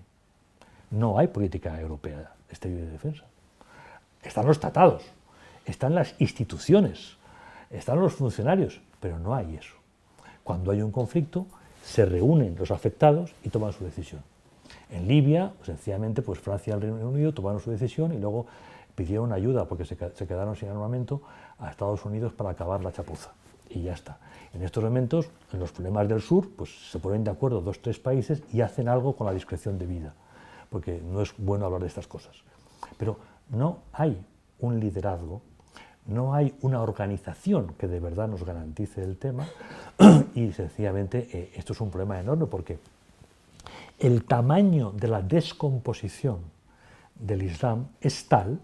No hay política europea exterior y de defensa. Están los tratados, están las instituciones, están los funcionarios, pero no hay eso. Cuando hay un conflicto, se reúnen los afectados y toman su decisión. En Libia, pues, sencillamente, pues Francia y el Reino Unido tomaron su decisión y luego pidieron ayuda porque se, quedaron sin armamento a Estados Unidos para acabar la chapuza. Y ya está. En estos momentos, en los problemas del sur, pues se ponen de acuerdo dos, tres países y hacen algo con la discreción debida, porque no es bueno hablar de estas cosas. Pero no hay un liderazgo, no hay una organización que de verdad nos garantice el tema y sencillamente eh, esto es un problema enorme porque el tamaño de la descomposición del Islam es tal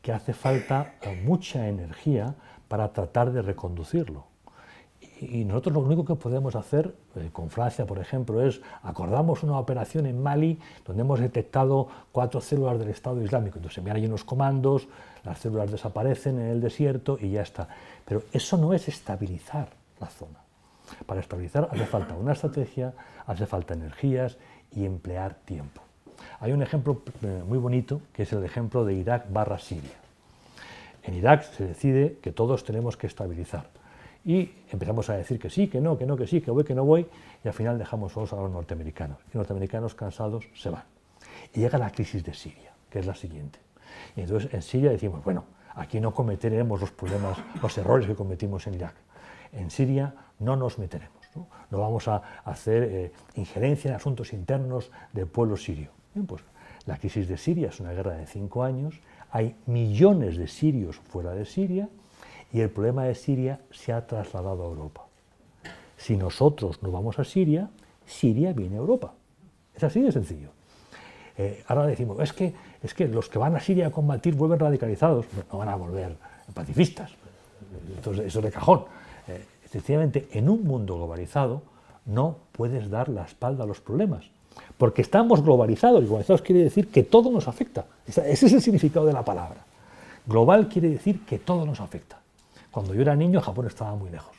que hace falta eh, mucha energía para tratar de reconducirlo. Y nosotros lo único que podemos hacer, eh, con Francia por ejemplo, es acordamos una operación en Mali donde hemos detectado cuatro células del Estado Islámico. Entonces enviar ahí unos comandos, las células desaparecen en el desierto y ya está. Pero eso no es estabilizar la zona. Para estabilizar hace falta una estrategia, hace falta energías y emplear tiempo. Hay un ejemplo eh, muy bonito que es el ejemplo de Irak barra Siria. En Irak se decide que todos tenemos que estabilizar y empezamos a decir que sí, que no, que no, que sí, que voy, que no voy y al final dejamos solos a los norteamericanos. Los norteamericanos cansados se van. Y llega la crisis de Siria, que es la siguiente. Y entonces en Siria decimos, bueno, aquí no cometeremos los problemas, los errores que cometimos en Irak. En Siria no nos meteremos. No, vamos a hacer eh, injerencia en asuntos internos del pueblo sirio. Pues, la crisis de Siria es una guerra de cinco años, hay millones de sirios fuera de Siria y el problema de Siria se ha trasladado a Europa. Si nosotros no vamos a Siria, Siria viene a Europa. Es así de sencillo. Eh, ahora decimos, es que, los que van a Siria a combatir vuelven radicalizados, no van a volver pacifistas. eso es de cajón sencillamente en un mundo globalizado no puedes dar la espalda a los problemas, porque estamos globalizados y globalizados quiere decir que todo nos afecta. Ese es el significado de la palabra. Global quiere decir que todo nos afecta. Cuando yo era niño Japón estaba muy lejos.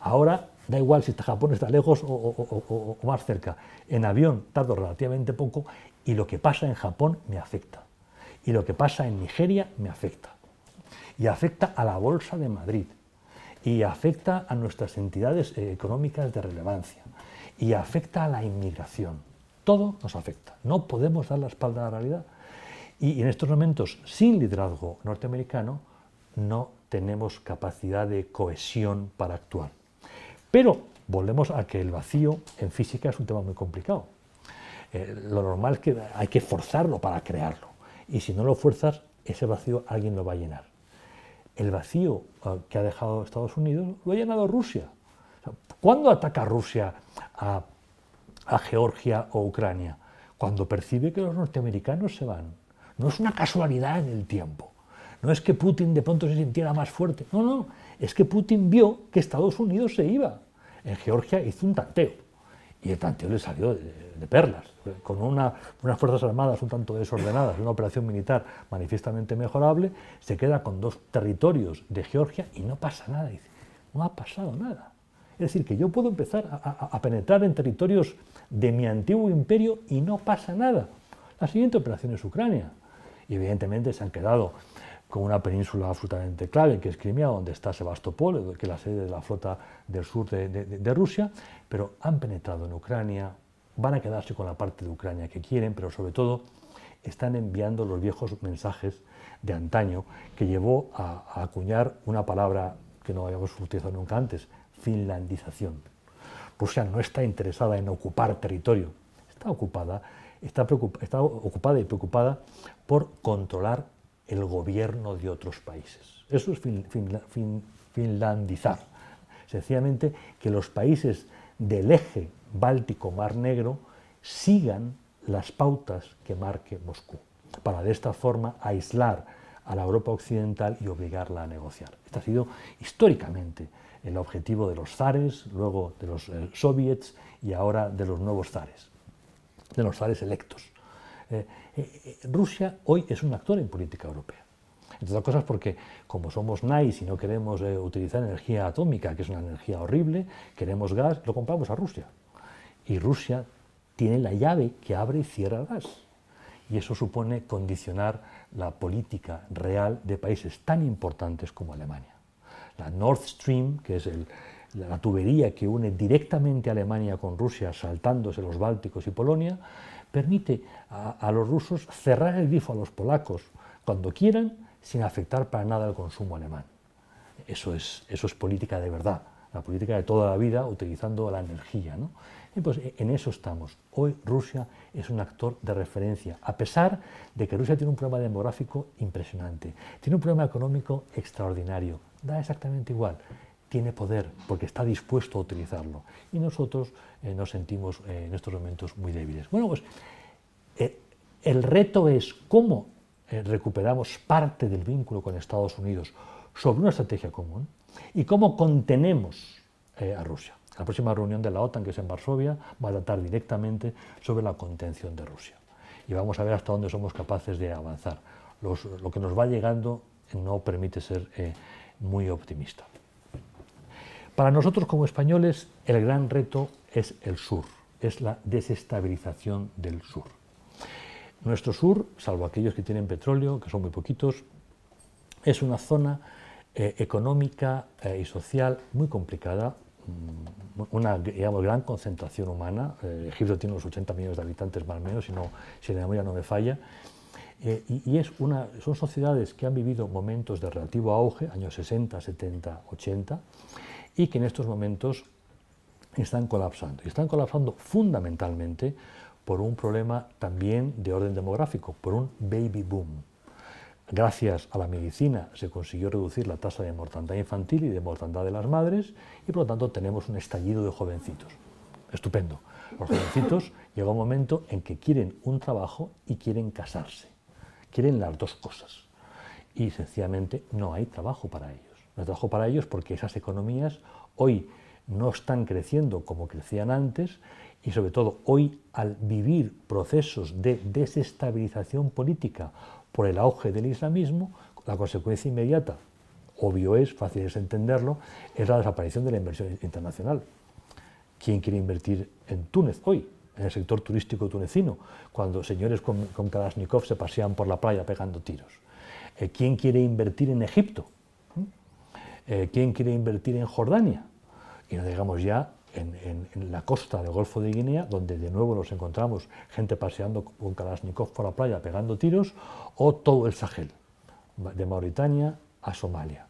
Ahora da igual si Japón está lejos o más cerca. En avión tardo relativamente poco y lo que pasa en Japón me afecta. Y lo que pasa en Nigeria me afecta. Y afecta a la Bolsa de Madrid y afecta a nuestras entidades eh, económicas de relevancia y afecta a la inmigración. Todo nos afecta. No podemos dar la espalda a la realidad. Y en estos momentos, sin liderazgo norteamericano, no tenemos capacidad de cohesión para actuar. Pero volvemos a que el vacío en física es un tema muy complicado. Eh, lo normal es que hay que forzarlo para crearlo. Y si no lo fuerzas, ese vacío alguien lo va a llenar el vacío ah, que ha dejado Estados Unidos lo ha llenado Rusia. ¿Cuándo ataca Rusia a, Georgia o Ucrania? Cuando percibe que los norteamericanos se van. No es una casualidad en el tiempo. No es que Putin de pronto se sintiera más fuerte. No, no. Es que Putin vio que Estados Unidos se iba. En Georgia hizo un tanteo y el tanteo le salió de, perlas, con unas Fuerzas Armadas un tanto desordenadas, una operación militar manifiestamente mejorable, se queda con dos territorios de Georgia y no pasa nada, dice, no ha pasado nada. Es decir, que yo puedo empezar a, a penetrar en territorios de mi antiguo imperio y no pasa nada. La siguiente operación es Ucrania, y evidentemente se han quedado con una península absolutamente clave, que es Crimea, donde está Sebastopol, que es la sede de la flota del sur de, Rusia, pero han penetrado en Ucrania, van a quedarse con la parte de Ucrania que quieren, pero sobre todo están enviando los viejos mensajes de antaño que llevó a, acuñar una palabra que no habíamos utilizado nunca antes, finlandización. Rusia no está interesada en ocupar territorio, está ocupada, está ocupada y preocupada por controlar el gobierno de otros países. Eso es finlandizar. Sencillamente que los países del eje Báltico-Mar Negro sigan las pautas que marque Moscú, para de esta forma aislar a la Europa occidental y obligarla a negociar. Este ha sido históricamente el objetivo de los zares, luego de los eh, soviets y ahora de los nuevos zares, de los zares electos. Eh, eh, eh, Rusia hoy es un actor en política europea. Entre otras cosas porque como somos nice y no queremos utilizar energía atómica, que es una energía horrible, queremos gas, lo compramos a Rusia. Y Rusia tiene la llave que abre y cierra el gas. Y eso supone condicionar la política real de países tan importantes como Alemania. La Nord Stream, que es la tubería que une directamente a Alemania con Rusia, saltándose los Bálticos y Polonia, permite a, los rusos cerrar el grifo a los polacos cuando quieran sin afectar para nada el consumo alemán. Eso es, eso es política de verdad, la política de toda la vida utilizando la energía. ¿no? pues e, en eso estamos. Hoy Rusia es un actor de referencia, a pesar de que Rusia tiene un problema demográfico impresionante, tiene un problema económico extraordinario. Da exactamente igual tiene poder porque está dispuesto a utilizarlo. Y nosotros eh, nos sentimos eh, en estos momentos muy débiles. Bueno, pues eh, el reto es cómo recuperamos parte del vínculo con Estados Unidos sobre una estrategia común y cómo contenemos a Rusia. La próxima reunión de la OTAN, que es en Varsovia, va a tratar directamente sobre la contención de Rusia. Y vamos a ver hasta dónde somos capaces de avanzar. lo que nos va llegando no permite ser muy optimista. Para nosotros como españoles el gran reto es el sur, es la desestabilización del sur. Nuestro sur, salvo aquellos que tienen petróleo, que son muy poquitos, es una zona eh, económica eh, y social muy complicada, mm, una digamos, gran concentración humana. Eh, Egipto tiene unos 80 millones de habitantes más o menos, si, la memoria no me falla. y, es una, son sociedades que han vivido momentos de relativo auge, años 60, 70, 80, y que en estos momentos están colapsando. Y están colapsando fundamentalmente por un problema también de orden demográfico, por un baby boom. Gracias a la medicina se consiguió reducir la tasa de mortandad infantil y de mortandad de las madres y por lo tanto tenemos un estallido de jovencitos. Estupendo. Los jovencitos llega un momento en que quieren un trabajo y quieren casarse. Quieren las dos cosas. Y sencillamente no hay trabajo para ellos no trabajo para ellos porque esas economías hoy no están creciendo como crecían antes y sobre todo hoy al vivir procesos de desestabilización política por el auge del islamismo, la consecuencia inmediata, obvio es, fácil es entenderlo, es la desaparición de la inversión internacional. ¿Quién quiere invertir en Túnez hoy? en el sector turístico tunecino, cuando señores con, con Kalashnikov se pasean por la playa pegando tiros. Eh, ¿Quién quiere invertir en Egipto? Eh, quién quiere invertir en Jordania. Y nos digamos ya en, la costa del Golfo de Guinea, donde de nuevo nos encontramos gente paseando con Kalashnikov por la playa pegando tiros, o todo el Sahel, de Mauritania a Somalia.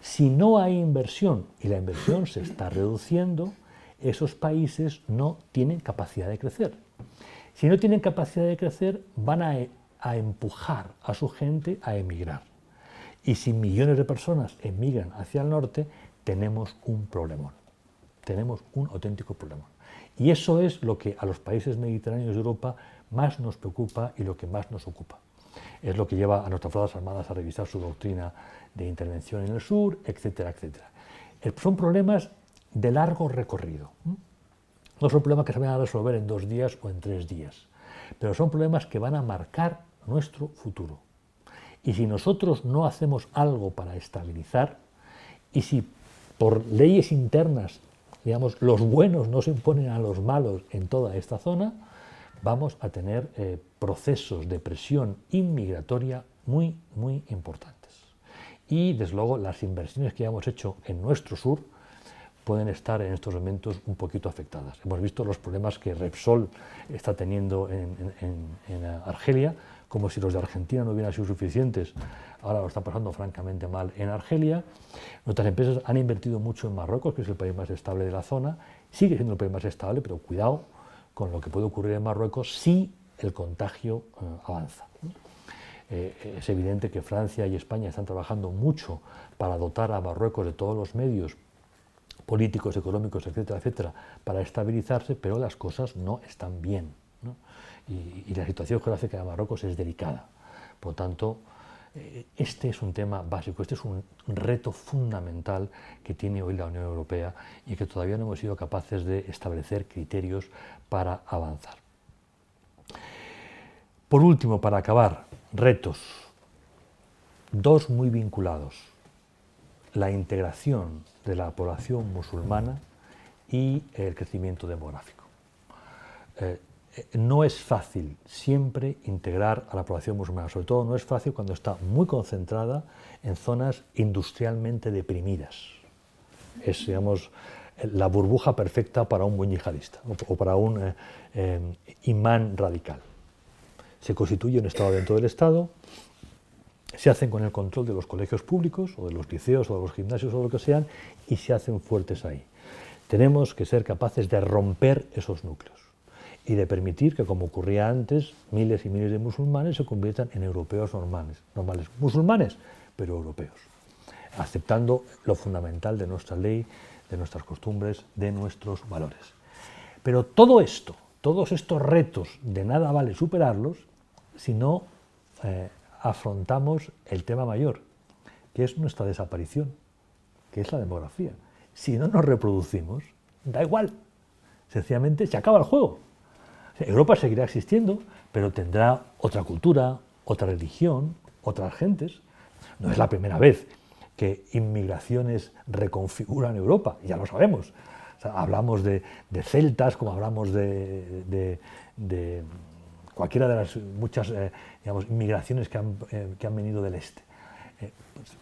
Si no hay inversión y la inversión se está reduciendo, esos países no tienen capacidad de crecer. Si no tienen capacidad de crecer, van a empujar a su gente a emigrar. Y si millones de personas emigran hacia el norte, tenemos un problemón. Tenemos un auténtico problema. Y eso es lo que a los países mediterráneos de Europa más nos preocupa y lo que más nos ocupa. Es lo que lleva a nuestras Fuerzas Armadas a revisar su doctrina de intervención en el sur, etcétera, etcétera. Eh, son problemas de largo recorrido. No son problemas que se van a resolver en dos días o en tres días, pero son problemas que van a marcar nuestro futuro. Y si nosotros no hacemos algo para estabilizar, y si por leyes internas, digamos, los buenos no se imponen a los malos en toda esta zona, vamos a tener eh, procesos de presión inmigratoria muy, muy importantes. Y, desde luego, las inversiones que hemos hecho en nuestro sur pueden estar en estos momentos un poquito afectadas. Hemos visto los problemas que Repsol está teniendo en Argelia, como si los de Argentina no hubieran sido suficientes. Ahora lo están pasando francamente mal en Argelia. Nuestras empresas han invertido mucho en Marruecos, que es el país más estable de la zona. Sigue siendo el país más estable, pero cuidado con lo que puede ocurrir en Marruecos si el contagio eh, avanza. Eh, es evidente que Francia y España están trabajando mucho para dotar a Marruecos de todos los medios políticos, económicos, etcétera, etcétera, para estabilizarse, pero las cosas no están bien y, la situación geográfica de Marruecos es delicada. Por tanto, eh, este es un tema básico, este es un reto fundamental que tiene hoy la Unión Europea y que todavía no hemos sido capaces de establecer criterios para avanzar. Por último, para acabar, retos. Dos muy vinculados. La integración de la población musulmana y el crecimiento demográfico. Eh, eh, no es fácil siempre integrar a la población musulmana, sobre todo no es fácil cuando está muy concentrada en zonas industrialmente deprimidas. Es, la burbuja perfecta para un buen yihadista o, para un eh, eh, imán radical. Se constituye un Estado dentro del Estado, se hacen con el control de los colegios públicos o de los liceos o de los gimnasios o lo que sean y se hacen fuertes ahí. Tenemos que ser capaces de romper esos núcleos y de permitir que, como ocurría antes, miles y miles de musulmanes se conviertan en europeos normales, normales musulmanes, pero europeos, aceptando lo fundamental de nuestra ley, de nuestras costumbres, de nuestros valores. Pero todo esto, todos estos retos, de nada vale superarlos si no eh, afrontamos el tema mayor, que es nuestra desaparición, que es la demografía. Si no nos reproducimos, da igual, sencillamente se acaba el juego. Europa seguirá existiendo, pero tendrá otra cultura, otra religión, otras gentes. No es la primera vez que inmigraciones reconfiguran Europa, ya lo sabemos. hablamos de, celtas, como hablamos de, cualquiera de las muchas eh, inmigraciones eh, que han, venido del este. Eh, pues,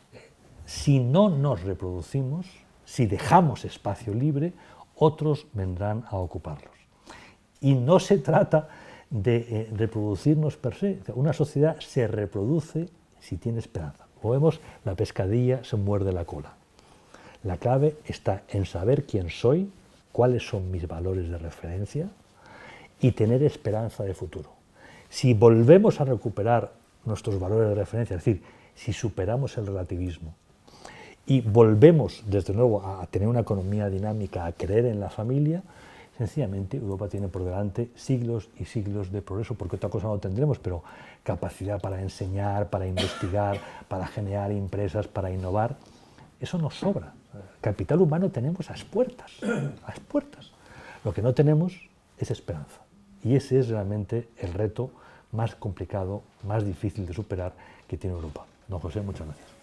si no nos reproducimos, si dejamos espacio libre, otros vendrán a ocuparlos. Y no se trata de reproducirnos eh, per se. Una sociedad se reproduce si tiene esperanza. Como vemos, la pescadilla se muerde la cola. La clave está en saber quién soy, cuáles son mis valores de referencia y tener esperanza de futuro. Si volvemos a recuperar nuestros valores de referencia, es decir, si superamos el relativismo y volvemos desde nuevo a tener una economía dinámica, a creer en la familia, Sencillamente Europa tiene por delante siglos y siglos de progreso, porque otra cosa no tendremos, pero capacidad para enseñar, para investigar, para generar empresas, para innovar, eso nos sobra. Capital humano tenemos a las puertas, Lo que no tenemos es esperanza. Y ese es realmente el reto más complicado, más difícil de superar que tiene Europa. Don José, muchas gracias.